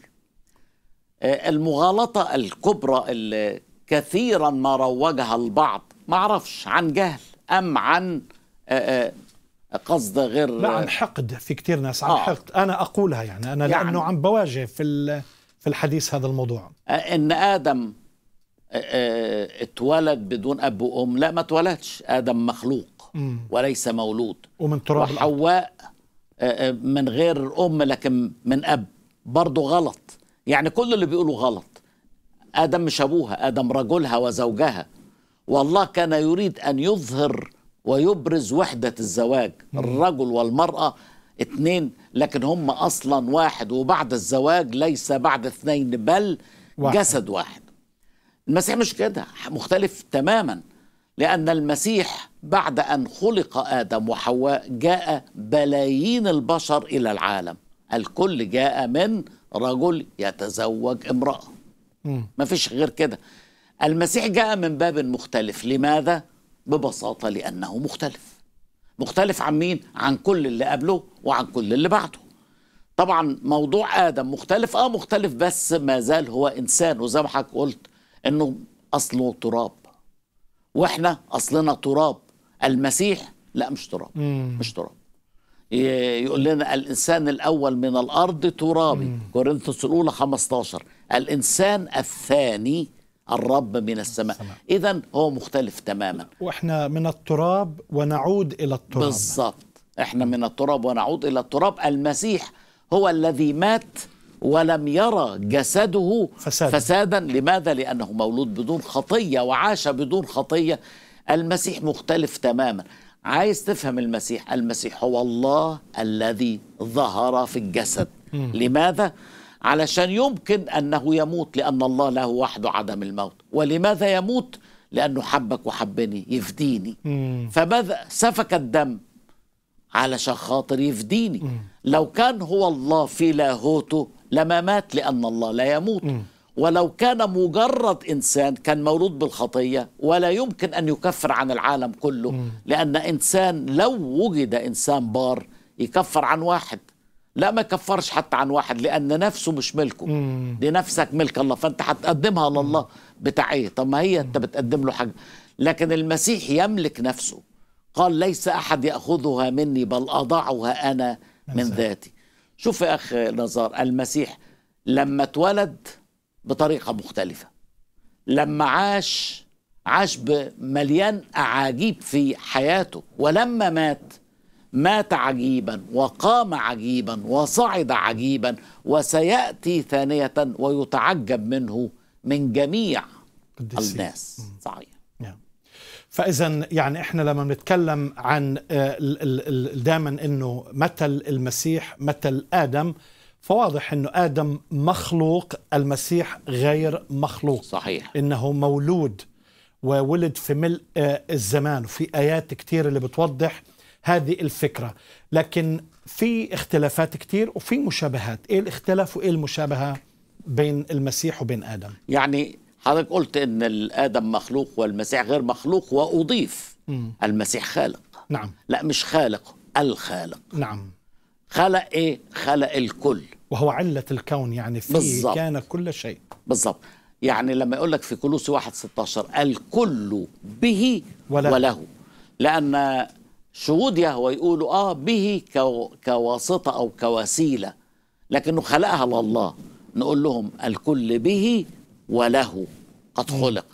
آه، المغالطه الكبرى اللي كثيرا ما روجها البعض ما اعرفش عن جهل ام عن آه، آه، قصد غير لا عن حقد في كثير ناس عن آه. حقد انا اقولها يعني انا يعني لانه عم بواجه في في الحديث هذا الموضوع آه، ان ادم اتولد بدون اب وام لا ما اتولدش ادم مخلوق م. وليس مولود ومن تراب حواء من غير ام لكن من اب برضه غلط يعني كل اللي بيقولوا غلط آدم مش أبوها آدم رجلها وزوجها والله كان يريد أن يظهر ويبرز وحدة الزواج الرجل والمرأة اثنين لكن هم أصلا واحد وبعد الزواج ليس بعد اثنين بل واحد. جسد واحد المسيح مش كده مختلف تماما لأن المسيح بعد أن خلق آدم وحواء جاء بلايين البشر إلى العالم الكل جاء من رجل يتزوج امرأة ما فيش غير كده المسيح جاء من باب مختلف لماذا؟ ببساطة لأنه مختلف مختلف عن مين؟ عن كل اللي قبله وعن كل اللي بعده طبعا موضوع آدم مختلف آه مختلف بس ما زال هو إنسان وزي ما حضرتك قلت إنه أصله تراب وإحنا أصلنا تراب المسيح لا مش تراب مش تراب يقول لنا الإنسان الأول من الأرض ترابي كورنثوس الأولى 15 الإنسان الثاني الرب من السماء, السماء. إذا هو مختلف تماما وإحنا من التراب ونعود إلى التراب بالضبط إحنا من التراب ونعود إلى التراب المسيح هو الذي مات ولم يرى جسده فساد. فسادا لماذا؟ لأنه مولود بدون خطية وعاش بدون خطية المسيح مختلف تماما عايز تفهم المسيح المسيح هو الله الذي ظهر في الجسد لماذا علشان يمكن انه يموت لان الله له وحده عدم الموت ولماذا يموت لانه حبك وحبني يفديني فماذا سفك الدم علشان خاطر يفديني لو كان هو الله في لاهوته لما مات لان الله لا يموت ولو كان مجرد انسان كان مولود بالخطيه ولا يمكن ان يكفر عن العالم كله لان انسان لو وجد انسان بار يكفر عن واحد لا ما يكفرش حتى عن واحد لان نفسه مش ملكه دي نفسك ملك الله فانت هتقدمها لله بتاع ايه طب ما هي انت بتقدم له حاجه لكن المسيح يملك نفسه قال ليس احد ياخذها مني بل اضعها انا من نعم. ذاتي شوف يا اخ نزار المسيح لما اتولد بطريقه مختلفه لما عاش عاش بمليان اعاجيب في حياته ولما مات مات عجيبا وقام عجيبا وصعد عجيبا وسياتي ثانيه ويتعجب منه من جميع الناس صحيح فاذا يعني احنا لما بنتكلم عن آه، دائما انه مثل المسيح مثل ادم فواضح انه ادم مخلوق المسيح غير مخلوق صحيح انه مولود وولد في ملء الزمان وفي ايات كثيرة اللي بتوضح هذه الفكره لكن في اختلافات كثير وفي مشابهات ايه الاختلاف وايه المشابهه بين المسيح وبين ادم يعني حضرتك قلت ان آدم مخلوق والمسيح غير مخلوق واضيف م. المسيح خالق نعم لا مش خالق الخالق نعم خلق ايه خلق الكل وهو علة الكون يعني فيه بالزبط. كان كل شيء بالضبط يعني لما يقول لك في كلوس واحد 16 الكل به وله, وله. لأن شهود يهوه يقولوا آه به كو كواسطة أو كوسيلة لكنه خلقها لله نقول لهم الكل به وله قد خلق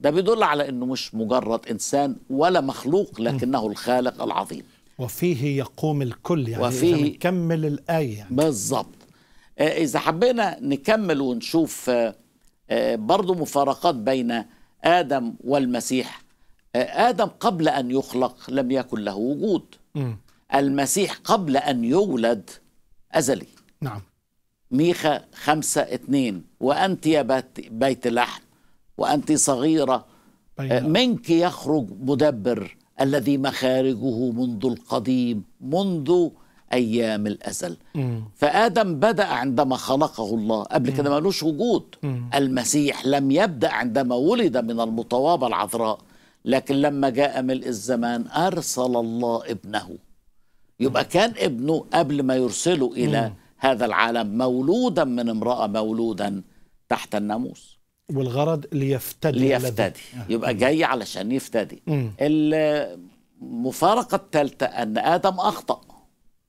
ده بيدل على أنه مش مجرد إنسان ولا مخلوق لكنه الخالق العظيم وفيه يقوم الكل يعني وفيه نكمل الآية يعني. بالظبط آه، إذا حبينا نكمل ونشوف آه، آه، برضو مفارقات بين آدم والمسيح آدم قبل أن يخلق لم يكن له وجود م. المسيح قبل أن يولد أزلي نعم ميخا خمسة اثنين وأنت يا بيت لحم وأنت صغيرة بينا. منك يخرج مدبر الذي مخارجه منذ القديم منذ أيام الأزل مم. فآدم بدأ عندما خلقه الله قبل كده ملوش وجود مم. المسيح لم يبدأ عندما ولد من المطوابة العذراء لكن لما جاء ملء الزمان أرسل الله ابنه يبقى كان ابنه قبل ما يرسله إلى مم. هذا العالم مولودا من امرأة مولودا تحت الناموس والغرض ليفتدي ليفتدي آه. يبقى جاي علشان يفتدي المفارقة الثالثة أن آدم أخطأ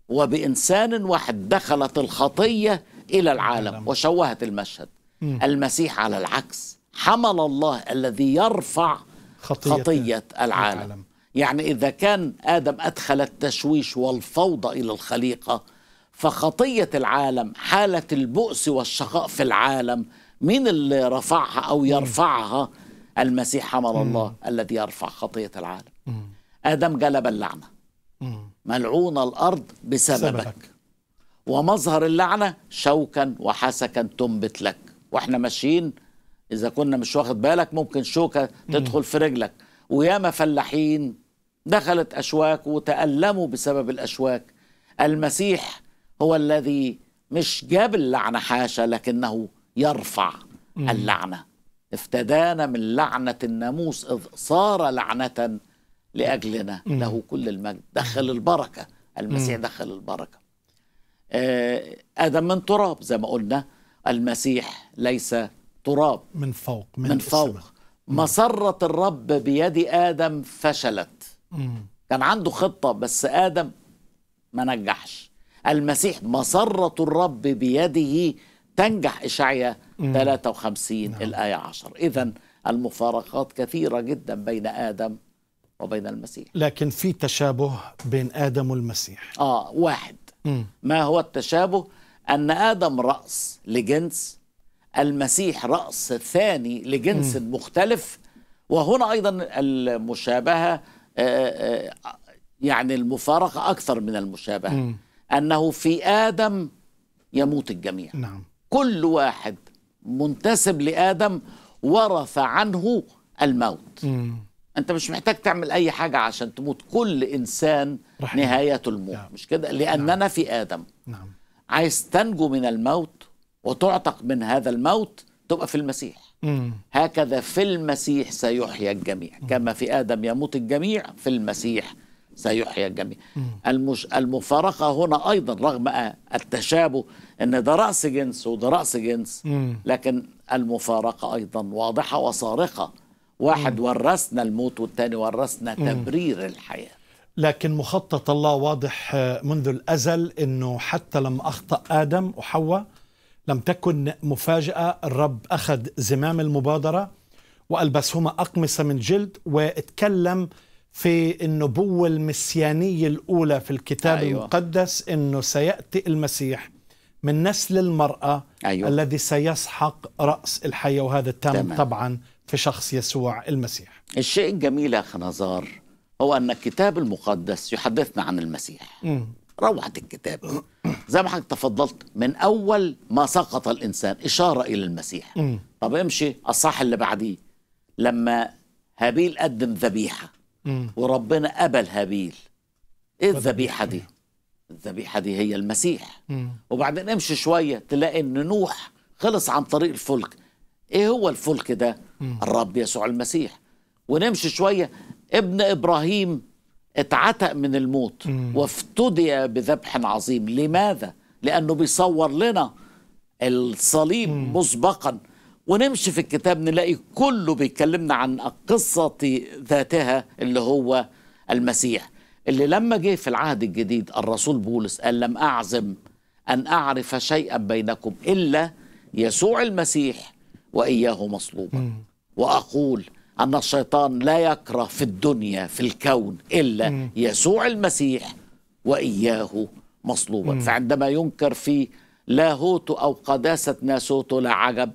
وبإنسان واحد دخلت الخطية إلى العالم وشوهت المشهد المسيح على العكس حمل الله الذي يرفع خطية, خطية العالم. العالم يعني إذا كان آدم أدخل التشويش والفوضى إلى الخليقة فخطية العالم حالة البؤس والشقاء في العالم مين اللي رفعها أو يرفعها المسيح حمل الله الذي يرفع خطية العالم آدم جلب اللعنة ملعون الأرض بسببك ومظهر اللعنة شوكا وحسكا تنبت لك واحنا ماشيين إذا كنا مش واخد بالك ممكن شوكة تدخل في رجلك وياما فلاحين دخلت أشواك وتألموا بسبب الأشواك المسيح هو الذي مش جاب اللعنة حاشا لكنه يرفع اللعنة افتدانا من لعنة الناموس إذ صار لعنة لأجلنا له كل المجد دخل البركة المسيح دخل البركة آدم آه، من تراب زي ما قلنا المسيح ليس تراب من فوق من, من فوق مسرة الرب بيد آدم فشلت مم. كان عنده خطة بس آدم ما نجحش المسيح مسرة الرب بيده تنجح إشعيا 53 نعم. الآية 10 إذا المفارقات كثيرة جدا بين آدم وبين المسيح لكن في تشابه بين آدم والمسيح آه واحد م. ما هو التشابه؟ أن آدم رأس لجنس المسيح رأس ثاني لجنس م. مختلف وهنا أيضا المشابهة آه، آه، يعني المفارقة أكثر من المشابهة م. أنه في آدم يموت الجميع نعم. كل واحد منتسب لآدم ورث عنه الموت م. انت مش محتاج تعمل اي حاجه عشان تموت كل انسان رحمة. نهايته الموت نعم. مش كده لاننا نعم. في ادم نعم. عايز تنجو من الموت وتعتق من هذا الموت تبقى في المسيح مم. هكذا في المسيح سيحيا الجميع مم. كما في ادم يموت الجميع في المسيح سيحيا الجميع المش... المفارقه هنا ايضا رغم التشابه ان ده راس جنس وده راس جنس مم. لكن المفارقه ايضا واضحه وصارخه واحد ورثنا الموت والثاني ورثنا تبرير الحياه لكن مخطط الله واضح آه، منذ الازل انه حتى لما اخطا ادم وحواء لم تكن مفاجاه الرب اخذ زمام المبادره والبسهما اقمصه من جلد واتكلم في النبوه المسيانيه الاولى في الكتاب أيوة. المقدس انه سياتي المسيح من نسل المراه أيوة. الذي سيسحق راس الحيه وهذا تم تمام. طبعا في شخص يسوع المسيح الشيء الجميل يا خنزار هو أن الكتاب المقدس يحدثنا عن المسيح روعة الكتاب زي ما حضرتك تفضلت من أول ما سقط الإنسان إشارة إلى المسيح م. طب امشي الصح اللي بعديه لما هابيل قدم ذبيحة وربنا قبل هابيل إيه الذبيحة دي؟ الذبيحة دي هي المسيح م. وبعدين امشي شوية تلاقي إن نوح خلص عن طريق الفلك ايه هو الفلك ده الرب يسوع المسيح ونمشي شويه ابن ابراهيم اتعتق من الموت وافتدي بذبح عظيم لماذا لانه بيصور لنا الصليب مسبقا ونمشي في الكتاب نلاقي كله بيكلمنا عن القصة ذاتها اللي هو المسيح اللي لما جه في العهد الجديد الرسول بولس قال لم أعزم أن أعرف شيئا بينكم إلا يسوع المسيح واياه مصلوبا واقول ان الشيطان لا يكره في الدنيا في الكون الا يسوع المسيح واياه مصلوبا فعندما ينكر في لاهوته او قداسه ناسوته لا عجب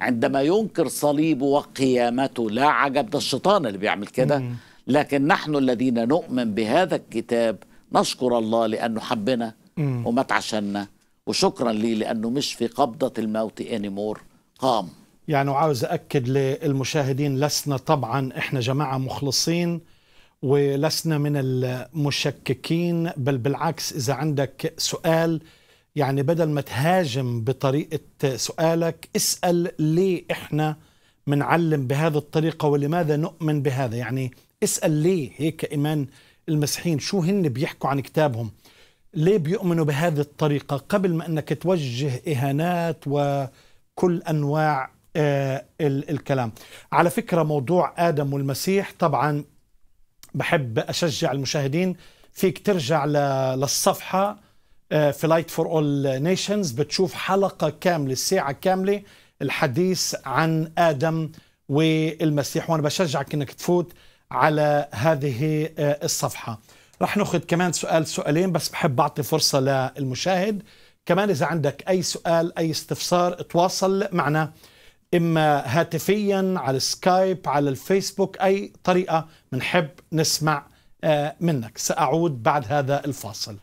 عندما ينكر صليبه وقيامته لا عجب ده الشيطان اللي بيعمل كده لكن نحن الذين نؤمن بهذا الكتاب نشكر الله لانه حبنا وما تعشنا وشكرا ليه لانه مش في قبضه الموت انيمور قام يعني وعاوز أكد للمشاهدين لسنا طبعا إحنا جماعة مخلصين ولسنا من المشككين بل بالعكس إذا عندك سؤال يعني بدل ما تهاجم بطريقة سؤالك اسأل ليه إحنا منعلم بهذه الطريقة ولماذا نؤمن بهذا يعني اسأل ليه هيك إيمان المسيحيين شو هن بيحكوا عن كتابهم ليه بيؤمنوا بهذه الطريقة قبل ما أنك توجه إهانات وكل أنواع آه، الكلام على فكرة موضوع آدم والمسيح طبعا بحب أشجع المشاهدين فيك ترجع للصفحة آه، في لايت فور اول نيشنز بتشوف حلقة كاملة ساعة كاملة الحديث عن آدم والمسيح وأنا بشجعك أنك تفوت على هذه آه، الصفحة رح ناخذ كمان سؤال سؤالين بس بحب أعطي فرصة للمشاهد كمان إذا عندك أي سؤال أي استفسار تواصل معنا إما هاتفيا على السكايب على الفيسبوك أي طريقة بنحب نسمع آه، منك سأعود بعد هذا الفاصل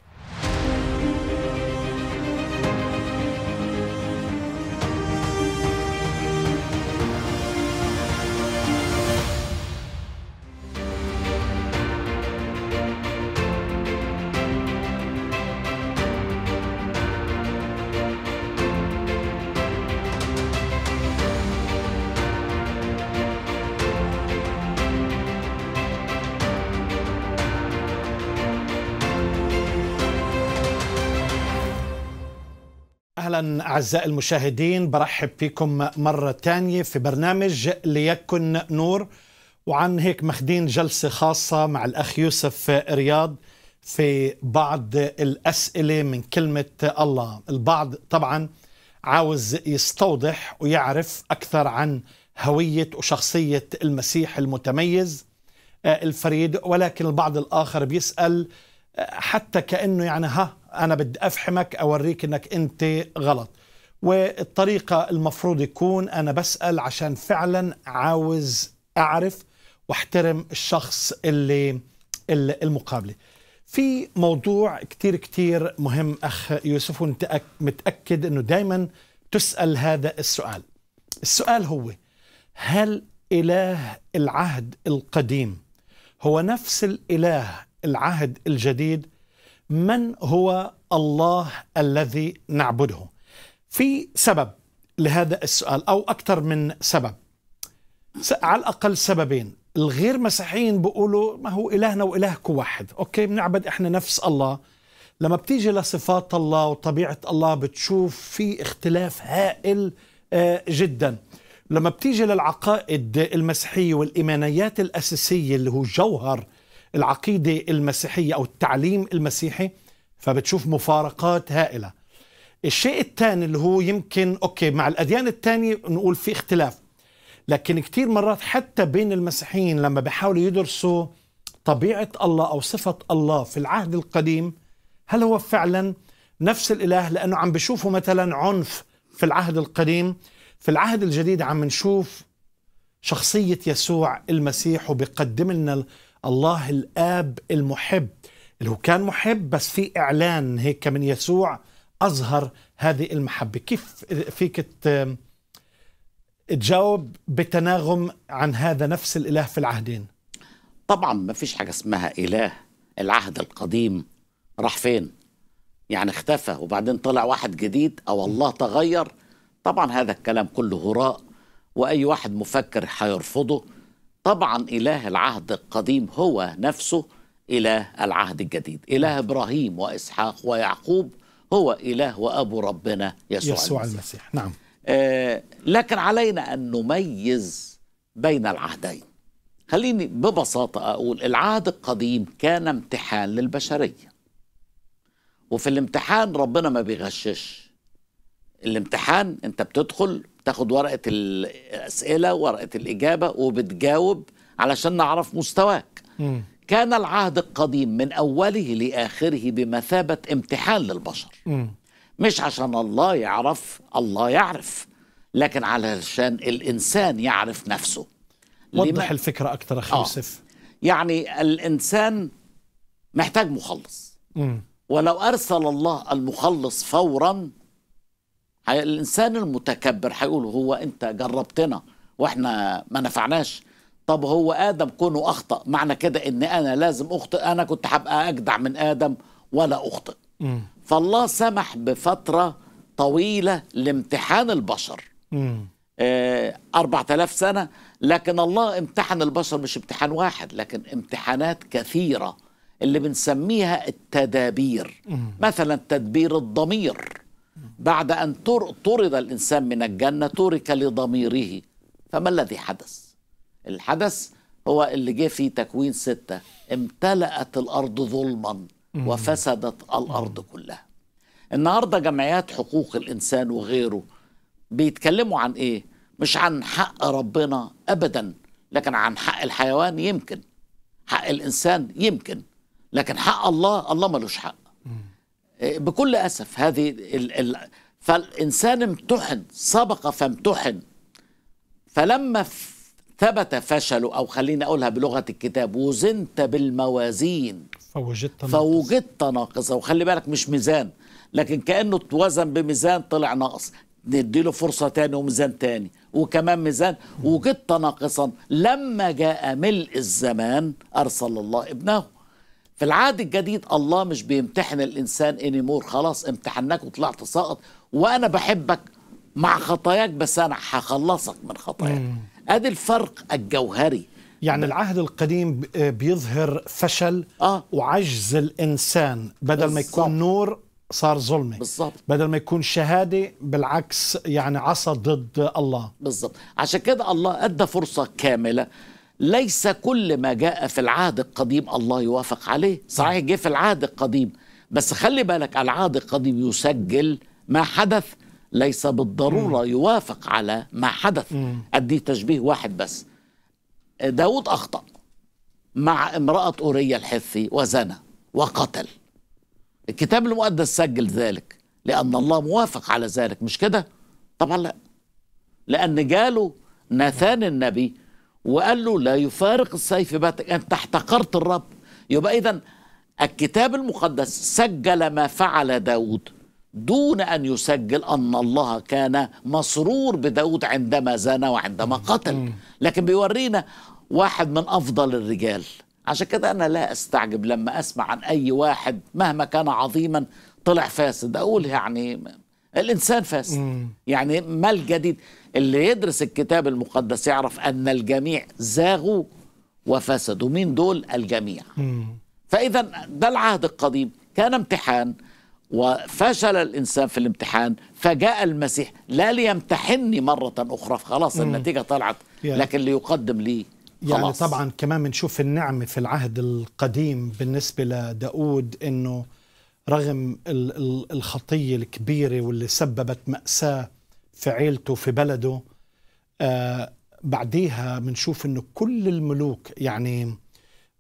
أعزائي المشاهدين برحب فيكم مرة تانية في برنامج ليكن نور وعن هيك مخدين جلسة خاصة مع الأخ يوسف رياض في بعض الأسئلة من كلمة الله البعض طبعا عاوز يستوضح ويعرف أكثر عن هوية وشخصية المسيح المتميز آه، الفريد ولكن البعض الآخر بيسأل آه، حتى كأنه يعني ها أنا بدي أفحمك أوريك أنك أنت غلط والطريقة المفروض يكون أنا بسأل عشان فعلا عاوز أعرف واحترم الشخص اللي المقابلة في موضوع كتير كتير مهم أخ يوسف وانت متأكد أنه دايما تسأل هذا السؤال السؤال هو هل إله العهد القديم هو نفس الإله العهد الجديد من هو الله الذي نعبده في سبب لهذا السؤال أو أكثر من سبب على الأقل سببين الغير مسيحيين بيقولوا ما هو إلهنا وإلهك واحد أوكي بنعبد إحنا نفس الله لما بتيجي لصفات الله وطبيعة الله بتشوف في اختلاف هائل آه، جدا لما بتيجي للعقائد المسيحية والإيمانيات الأساسية اللي هو جوهر العقيدة المسيحية أو التعليم المسيحي فبتشوف مفارقات هائلة الشيء الثاني اللي هو يمكن اوكي مع الاديان الثانيه نقول في اختلاف لكن كثير مرات حتى بين المسيحيين لما بيحاولوا يدرسوا طبيعه الله او صفه الله في العهد القديم هل هو فعلا نفس الاله لانه عم بشوفوا مثلا عنف في العهد القديم في العهد الجديد عم نشوف شخصيه يسوع المسيح وبيقدم لنا الله الاب المحب اللي هو كان محب بس في اعلان هيك من يسوع اظهر هذه المحبه كيف فيك تجاوب بتناغم عن هذا نفس الاله في العهدين طبعا ما فيش حاجه اسمها اله العهد القديم راح فين يعني اختفى وبعدين طلع واحد جديد او الله تغير طبعا هذا الكلام كله هراء واي واحد مفكر هيرفضه طبعا اله العهد القديم هو نفسه اله العهد الجديد اله ابراهيم واسحاق ويعقوب هو إله وأبو ربنا يسوع, يسوع المسيح. المسيح نعم آه لكن علينا أن نميز بين العهدين خليني ببساطة أقول العهد القديم كان امتحان للبشرية وفي الامتحان ربنا ما بيغشش الامتحان انت بتدخل تاخد ورقة الأسئلة ورقة الإجابة وبتجاوب علشان نعرف مستواك كان العهد القديم من أوله لآخره بمثابة امتحان للبشر م. مش عشان الله يعرف الله يعرف لكن علشان الإنسان يعرف نفسه وضح الفكرة أكثر أخي آه. يوسف آه. يعني الإنسان محتاج مخلص م. ولو أرسل الله المخلص فورا الإنسان المتكبر هيقول هو أنت جربتنا وإحنا ما نفعناش طب هو ادم كونه اخطا معنى كده ان انا لازم اخطئ انا كنت هبقى اجدع من ادم ولا اخطئ م. فالله سمح بفتره طويله لامتحان البشر م. آه، أربعة آلاف سنة لكن الله امتحن البشر مش امتحان واحد لكن امتحانات كثيرة اللي بنسميها التدابير مم. مثلا تدبير الضمير بعد أن طرد الإنسان من الجنة ترك لضميره فما الذي حدث الحدث هو اللي جه في تكوين ستة امتلأت الأرض ظلما وفسدت الأرض كلها النهاردة جمعيات حقوق الإنسان وغيره بيتكلموا عن إيه مش عن حق ربنا أبدا لكن عن حق الحيوان يمكن حق الإنسان يمكن لكن حق الله الله ملوش حق إيه، بكل أسف هذه ال ال فالإنسان امتحن سبق فامتحن فلما ثبت فشله أو خليني أقولها بلغة الكتاب وزنت بالموازين فوجدت ناقصة فوجدت ناقصة وخلي بالك مش ميزان لكن كأنه اتوزن بميزان طلع ناقص نديله فرصة تاني وميزان تاني وكمان ميزان وجدت ناقصا لما جاء ملء الزمان أرسل الله ابنه في العهد الجديد الله مش بيمتحن الإنسان انيمور خلاص امتحناك وطلعت ساقط وأنا بحبك مع خطاياك بس أنا هخلصك من خطاياك ادي الفرق الجوهري يعني العهد القديم آه، بيظهر فشل آه. وعجز الانسان بدل بالزبط. ما يكون نور صار ظلمه بالظبط بدل ما يكون شهاده بالعكس يعني عصى ضد الله بالظبط عشان كده الله ادى فرصه كامله ليس كل ما جاء في العهد القديم الله يوافق عليه صحيح نعم. جه في العهد القديم بس خلي بالك العهد القديم يسجل ما حدث ليس بالضرورة م. يوافق على ما حدث أدي تشبيه واحد بس داود أخطأ مع امرأة أوريا الحثي وزنى وقتل الكتاب المقدس سجل ذلك لأن الله موافق على ذلك مش كده؟ طبعا لا لأن جاله ناثان النبي وقال له لا يفارق السيف باتك أنت احتقرت الرب يبقى إذا الكتاب المقدس سجل ما فعل داود دون أن يسجل أن الله كان مسرور بداود عندما زنى وعندما قتل لكن بيورينا واحد من أفضل الرجال عشان كده أنا لا أستعجب لما أسمع عن أي واحد مهما كان عظيما طلع فاسد أقول يعني الإنسان فاسد يعني ما الجديد اللي يدرس الكتاب المقدس يعرف أن الجميع زاغوا وفسدوا مين دول الجميع فإذا ده العهد القديم كان امتحان وفشل الإنسان في الامتحان فجاء المسيح لا ليمتحني مرة أخرى خلاص النتيجة طلعت لكن ليقدم لي يعني طبعا كمان بنشوف النعمة في العهد القديم بالنسبة لداود أنه رغم الخطية الكبيرة واللي سببت مأساة في عيلته في بلده آه بعديها بنشوف أنه كل الملوك يعني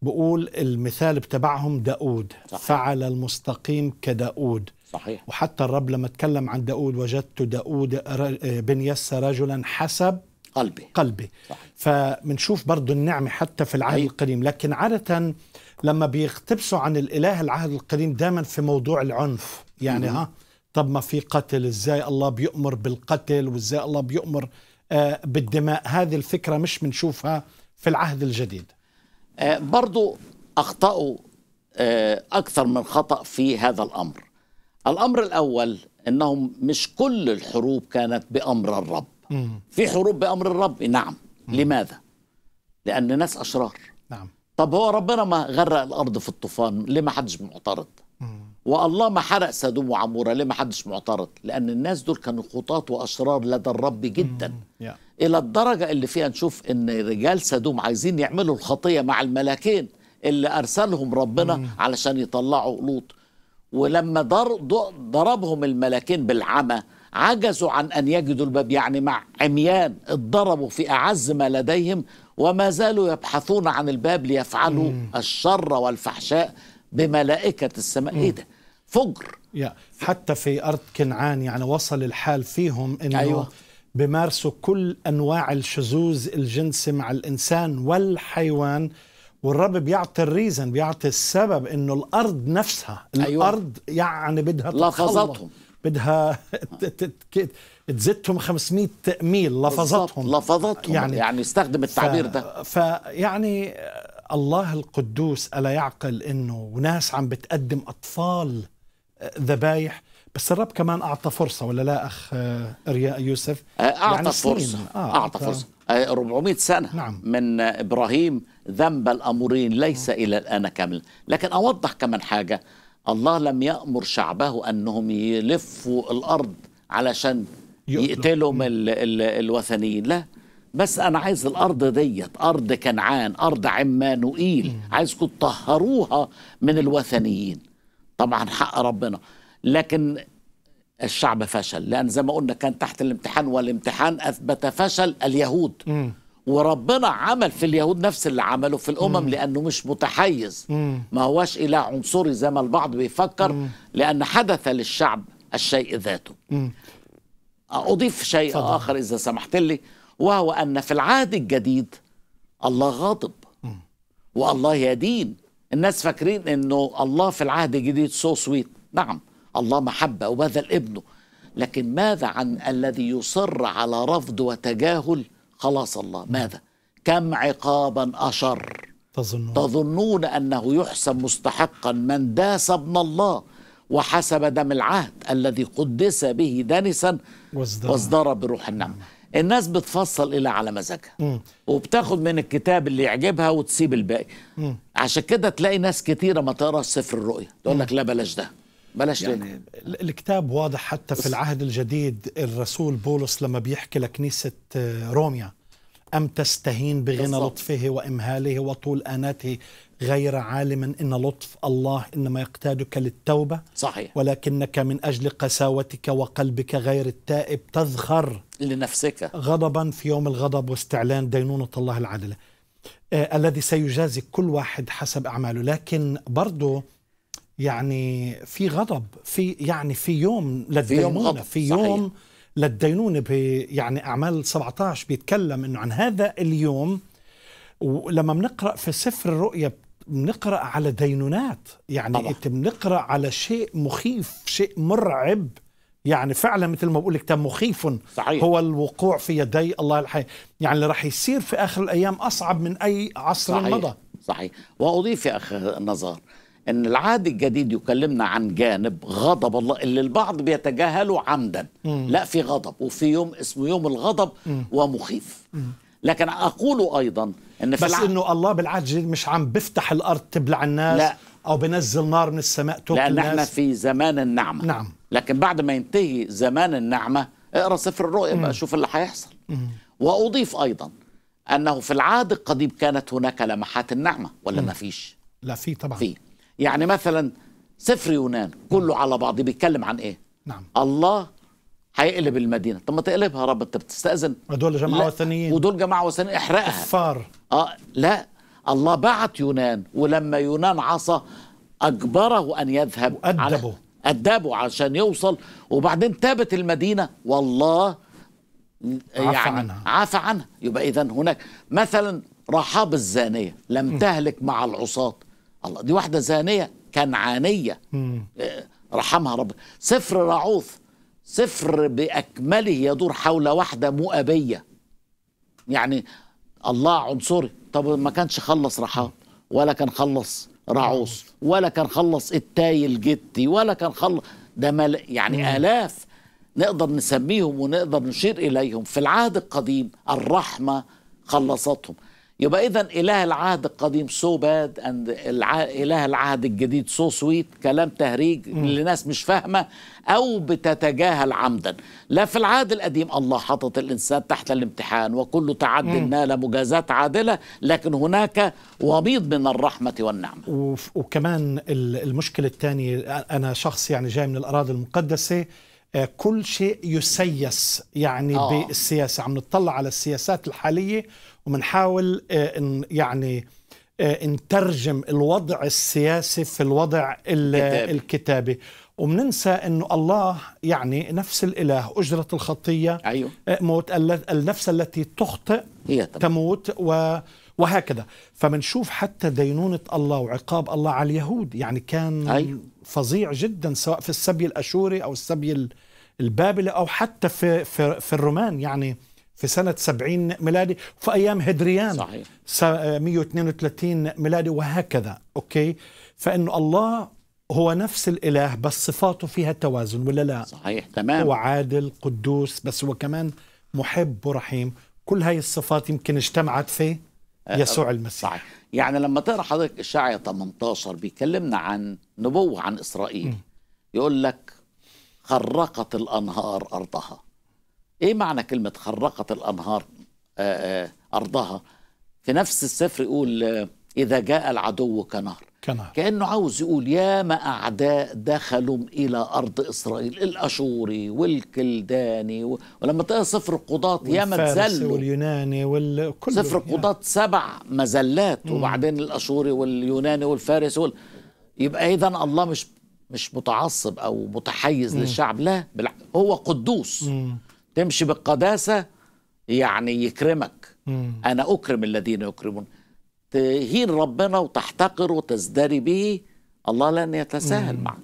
بقول المثال بتبعهم داود صحيح. فعل المستقيم كداود صحيح وحتى الرب لما اتكلم عن داود وجدت داود بن يس رجلا حسب قلبي قلبي صحيح. فمنشوف برضو النعمة حتى في العهد أي. أيوة. القديم لكن عادة لما بيقتبسوا عن الإله العهد القديم دائما في موضوع العنف يعني ها طب ما في قتل ازاي الله بيؤمر بالقتل وازاي الله بيؤمر آه بالدماء هذه الفكرة مش بنشوفها في العهد الجديد آه، برضو أخطأوا آه، أكثر من خطأ في هذا الأمر الأمر الأول أنهم مش كل الحروب كانت بأمر الرب في حروب بأمر الرب نعم لماذا؟ لأن الناس أشرار نعم طب هو ربنا ما غرق الأرض في الطوفان ليه ما حدش معترض؟ والله ما حرق سدوم وعموره ليه ما حدش معترض لان الناس دول كانوا خطاط واشرار لدى الرب جدا الى الدرجه اللي فيها نشوف ان رجال سدوم عايزين يعملوا الخطيه مع الملاكين اللي ارسلهم ربنا علشان يطلعوا لوط ولما ضربهم الملاكين بالعمى عجزوا عن ان يجدوا الباب يعني مع عميان اتضربوا في اعز ما لديهم وما زالوا يبحثون عن الباب ليفعلوا الشر والفحشاء بملائكه السماء ايه ده فجر يا حتى في أرض كنعان يعني وصل الحال فيهم أنه أيوة. بمارسوا كل أنواع الشذوذ الجنسي مع الإنسان والحيوان والرب بيعطي الريزن بيعطي السبب انه الارض نفسها أيوة. الارض يعني بدها لفظتهم بدها تزتهم 500 ميل لفظتهم لفظتهم يعني, يعني استخدم التعبير ده فيعني الله القدوس الا يعقل انه وناس عم بتقدم اطفال ذبايح بس الرب كمان اعطى فرصه ولا لا اخ آه، ارياء يوسف اعطى يعني فرصه آه اعطى فرصه 400 سنه نعم. من ابراهيم ذنب الامورين ليس نعم. الى الان كاملا لكن اوضح كمان حاجه الله لم يامر شعبه انهم يلفوا الارض علشان يقتلوا الوثنيين لا بس انا عايز الارض ديت ارض كنعان ارض عمانوئيل عايزكم تطهروها من الوثنيين طبعا حق ربنا لكن الشعب فشل لأن زي ما قلنا كان تحت الامتحان والامتحان أثبت فشل اليهود م. وربنا عمل في اليهود نفس اللي عمله في الأمم م. لأنه مش متحيز م. ما هواش إله عنصري زي ما البعض بيفكر م. لأن حدث للشعب الشيء ذاته م. أضيف شيء صدق. آخر إذا سمحت لي وهو أن في العهد الجديد الله غاضب والله يدين الناس فاكرين انه الله في العهد الجديد سو so سويت نعم الله محبة وبذل ابنه لكن ماذا عن الذي يصر على رفض وتجاهل خلاص الله ماذا كم عقابا أشر تظنون, تظنون أنه يحسب مستحقا من داس ابن الله وحسب دم العهد الذي قدس به دنسا وازدرى بروح النعمة الناس بتفصل إلى على مزاجها وبتاخد من الكتاب اللي يعجبها وتسيب الباقي مم. عشان كده تلاقي ناس كتيرة ما تقراش سفر الرؤيا تقول لك لا بلاش ده بلاش يعني الكتاب واضح حتى في العهد الجديد الرسول بولس لما بيحكي لكنيسة آه، روميا أم تستهين بغنى لطفه وإمهاله وطول أناته غير عالما إن لطف الله إنما يقتادك للتوبة صحيح ولكنك من أجل قساوتك وقلبك غير التائب تذخر لنفسك غضبا في يوم الغضب واستعلان دينونة الله العادلة آه الذي سيجازي كل واحد حسب أعماله لكن برضه يعني في غضب في يعني في يوم للدينونة في يوم غضب. في يوم صحيح. للدينونة يعني أعمال 17 بيتكلم أنه عن هذا اليوم ولما بنقرأ في سفر الرؤيا بنقرأ على دينونات يعني طبعا. أنت بنقرأ على شيء مخيف شيء مرعب يعني فعلا مثل ما بقول لك مخيف صحيح. هو الوقوع في يدي الله الحي يعني اللي راح يصير في آخر الأيام أصعب من أي عصر صحيح. مضى صحيح وأضيف يا أخ النظر ان العهد الجديد يكلمنا عن جانب غضب الله اللي البعض بيتجاهله عمدا مم. لا في غضب وفي يوم اسمه يوم الغضب مم. ومخيف مم. لكن اقول ايضا ان في بس الع... انه الله بالعهد الجديد مش عم بفتح الارض تبلع الناس لا او بنزل نار من السماء الناس لان احنا في زمان النعمه نعم لكن بعد ما ينتهي زمان النعمه اقرا سفر الرؤيا بقى شوف اللي هيحصل واضيف ايضا انه في العهد القديم كانت هناك لمحات النعمه ولا ما فيش لا في طبعا فيه. يعني مثلا سفر يونان كله نعم. على بعضه بيتكلم عن ايه نعم الله هيقلب المدينه طب ما تقلبها يا رب انت بتستاذن ودول جماعه وثنيين ودول جماعه وثنيين احرقها كفار اه لا الله بعت يونان ولما يونان عصى اجبره ان يذهب وادبه أدبه عشان يوصل وبعدين تابت المدينة والله يعني عفى عنها عفى عنها يبقى إذا هناك مثلا رحاب الزانية لم تهلك مع العصاة الله دي واحده زانيه كنعانيه آه، رحمها رب سفر راعوث سفر باكمله يدور حول واحده مؤبيه يعني الله عنصري طب ما كانش خلص رحاب ولا كان خلص راعوث ولا كان خلص التاي الجتي ولا كان خلص ده مل... يعني الاف نقدر نسميهم ونقدر نشير اليهم في العهد القديم الرحمه خلصتهم يبقى إذا إله العهد القديم سو باد أند إله العهد الجديد سو سويت كلام تهريج لناس مش فاهمة أو بتتجاهل عمدا لا في العهد القديم الله حطت الإنسان تحت الامتحان وكل تعد نال مجازات عادلة لكن هناك وبيض من الرحمة والنعمة وكمان المشكلة الثانية أنا شخص يعني جاي من الأراضي المقدسة آه، كل شيء يسيس يعني آه. بالسياسة عم نطلع على السياسات الحالية وبنحاول آه، يعني آه، نترجم الوضع السياسي في الوضع الكتابي, الكتابي. وبننسى انه الله يعني نفس الاله اجره الخطيه أيوه. آه، موت النفس التي تخطئ هي طبعا. تموت و وهكذا فبنشوف حتى دينونة الله وعقاب الله على اليهود يعني كان أيوه. فظيع جدا سواء في السبي الأشوري أو السبي البابلي أو حتى في, في, في الرومان يعني في سنة 70 ميلادي في أيام هدريان صحيح 132 آه، ميلادي وهكذا أوكي فإنه الله هو نفس الإله بس صفاته فيها توازن ولا لا صحيح تمام هو عادل قدوس بس هو كمان محب ورحيم كل هاي الصفات يمكن اجتمعت في آه، يسوع المسيح صحيح. يعني لما تقرا حضرتك اشعيا 18 بيكلمنا عن نبوه عن اسرائيل م. يقول لك خرقت الانهار ارضها ايه معنى كلمه خرقت الانهار آه، آه، ارضها في نفس السفر يقول آه، اذا جاء العدو كنهر كنهر كانه عاوز يقول يا ما اعداء دخلوا الى ارض اسرائيل الاشوري والكلداني و... ولما تقرا سفر القضاة يا ما تزلوا واليوناني والكل سفر يعني. القضاة سبع مزلات وبعدين الاشوري واليوناني والفارس وال... يبقى اذا الله مش مش متعصب او متحيز مم. للشعب لا هو قدوس مم. تمشي بالقداسة يعني يكرمك مم. أنا أكرم الذين يكرمون تهين ربنا وتحتقر وتزدري به الله لن يتساهل مم. معك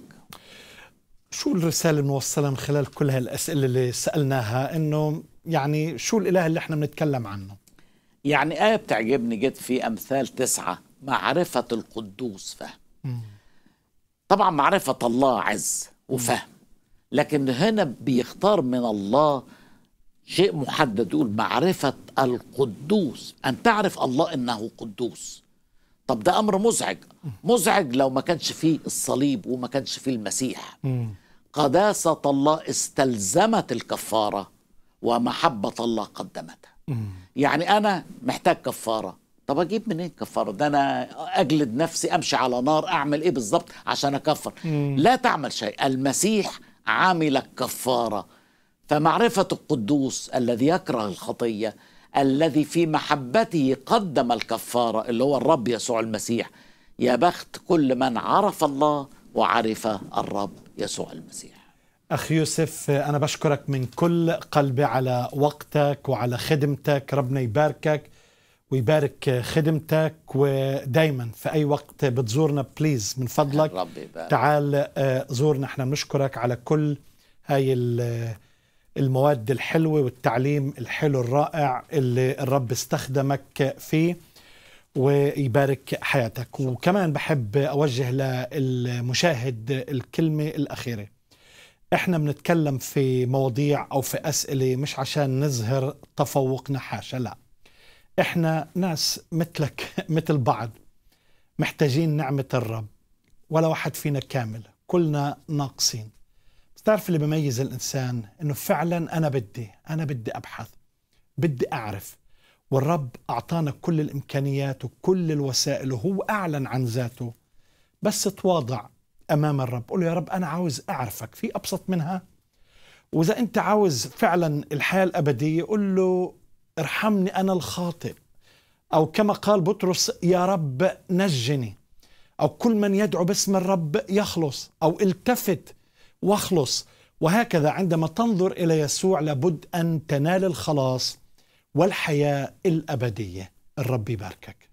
شو الرسالة اللي بنوصلها من خلال كل هالأسئلة اللي سألناها إنه يعني شو الإله اللي إحنا بنتكلم عنه يعني آية بتعجبني جد في أمثال تسعة معرفة القدوس فهم مم. طبعا معرفة الله عز وفهم مم. لكن هنا بيختار من الله شيء محدد يقول معرفة القدوس أن تعرف الله أنه قدوس طب ده أمر مزعج مزعج لو ما كانش فيه الصليب وما كانش فيه المسيح قداسة الله استلزمت الكفارة ومحبة الله قدمتها يعني أنا محتاج كفارة طب اجيب منين إيه كفاره ده انا اجلد نفسي امشي على نار اعمل ايه بالظبط عشان اكفر لا تعمل شيء المسيح عمل الكفاره فمعرفة القدوس الذي يكره الخطية الذي في محبته قدم الكفارة اللي هو الرب يسوع المسيح يا بخت كل من عرف الله وعرف الرب يسوع المسيح أخ يوسف أنا بشكرك من كل قلبي على وقتك وعلى خدمتك ربنا يباركك ويبارك خدمتك ودايما في أي وقت بتزورنا بليز من فضلك تعال آه، زورنا احنا بنشكرك على كل هاي المواد الحلوة والتعليم الحلو الرائع اللي الرب استخدمك فيه ويبارك حياتك وكمان بحب أوجه للمشاهد الكلمة الأخيرة احنا بنتكلم في مواضيع أو في أسئلة مش عشان نظهر تفوقنا حاشا لا احنا ناس مثلك *laughs* مثل بعض محتاجين نعمة الرب ولا واحد فينا كامل كلنا ناقصين بتعرف اللي بميز الإنسان إنه فعلا أنا بدي أنا بدي أبحث بدي أعرف والرب أعطانا كل الإمكانيات وكل الوسائل وهو أعلن عن ذاته بس تواضع أمام الرب قول يا رب أنا عاوز أعرفك في أبسط منها وإذا أنت عاوز فعلا الحياة الأبدية قل له ارحمني أنا الخاطئ أو كما قال بطرس يا رب نجني أو كل من يدعو باسم الرب يخلص أو التفت واخلص وهكذا عندما تنظر الى يسوع لابد ان تنال الخلاص والحياه الابديه الرب يباركك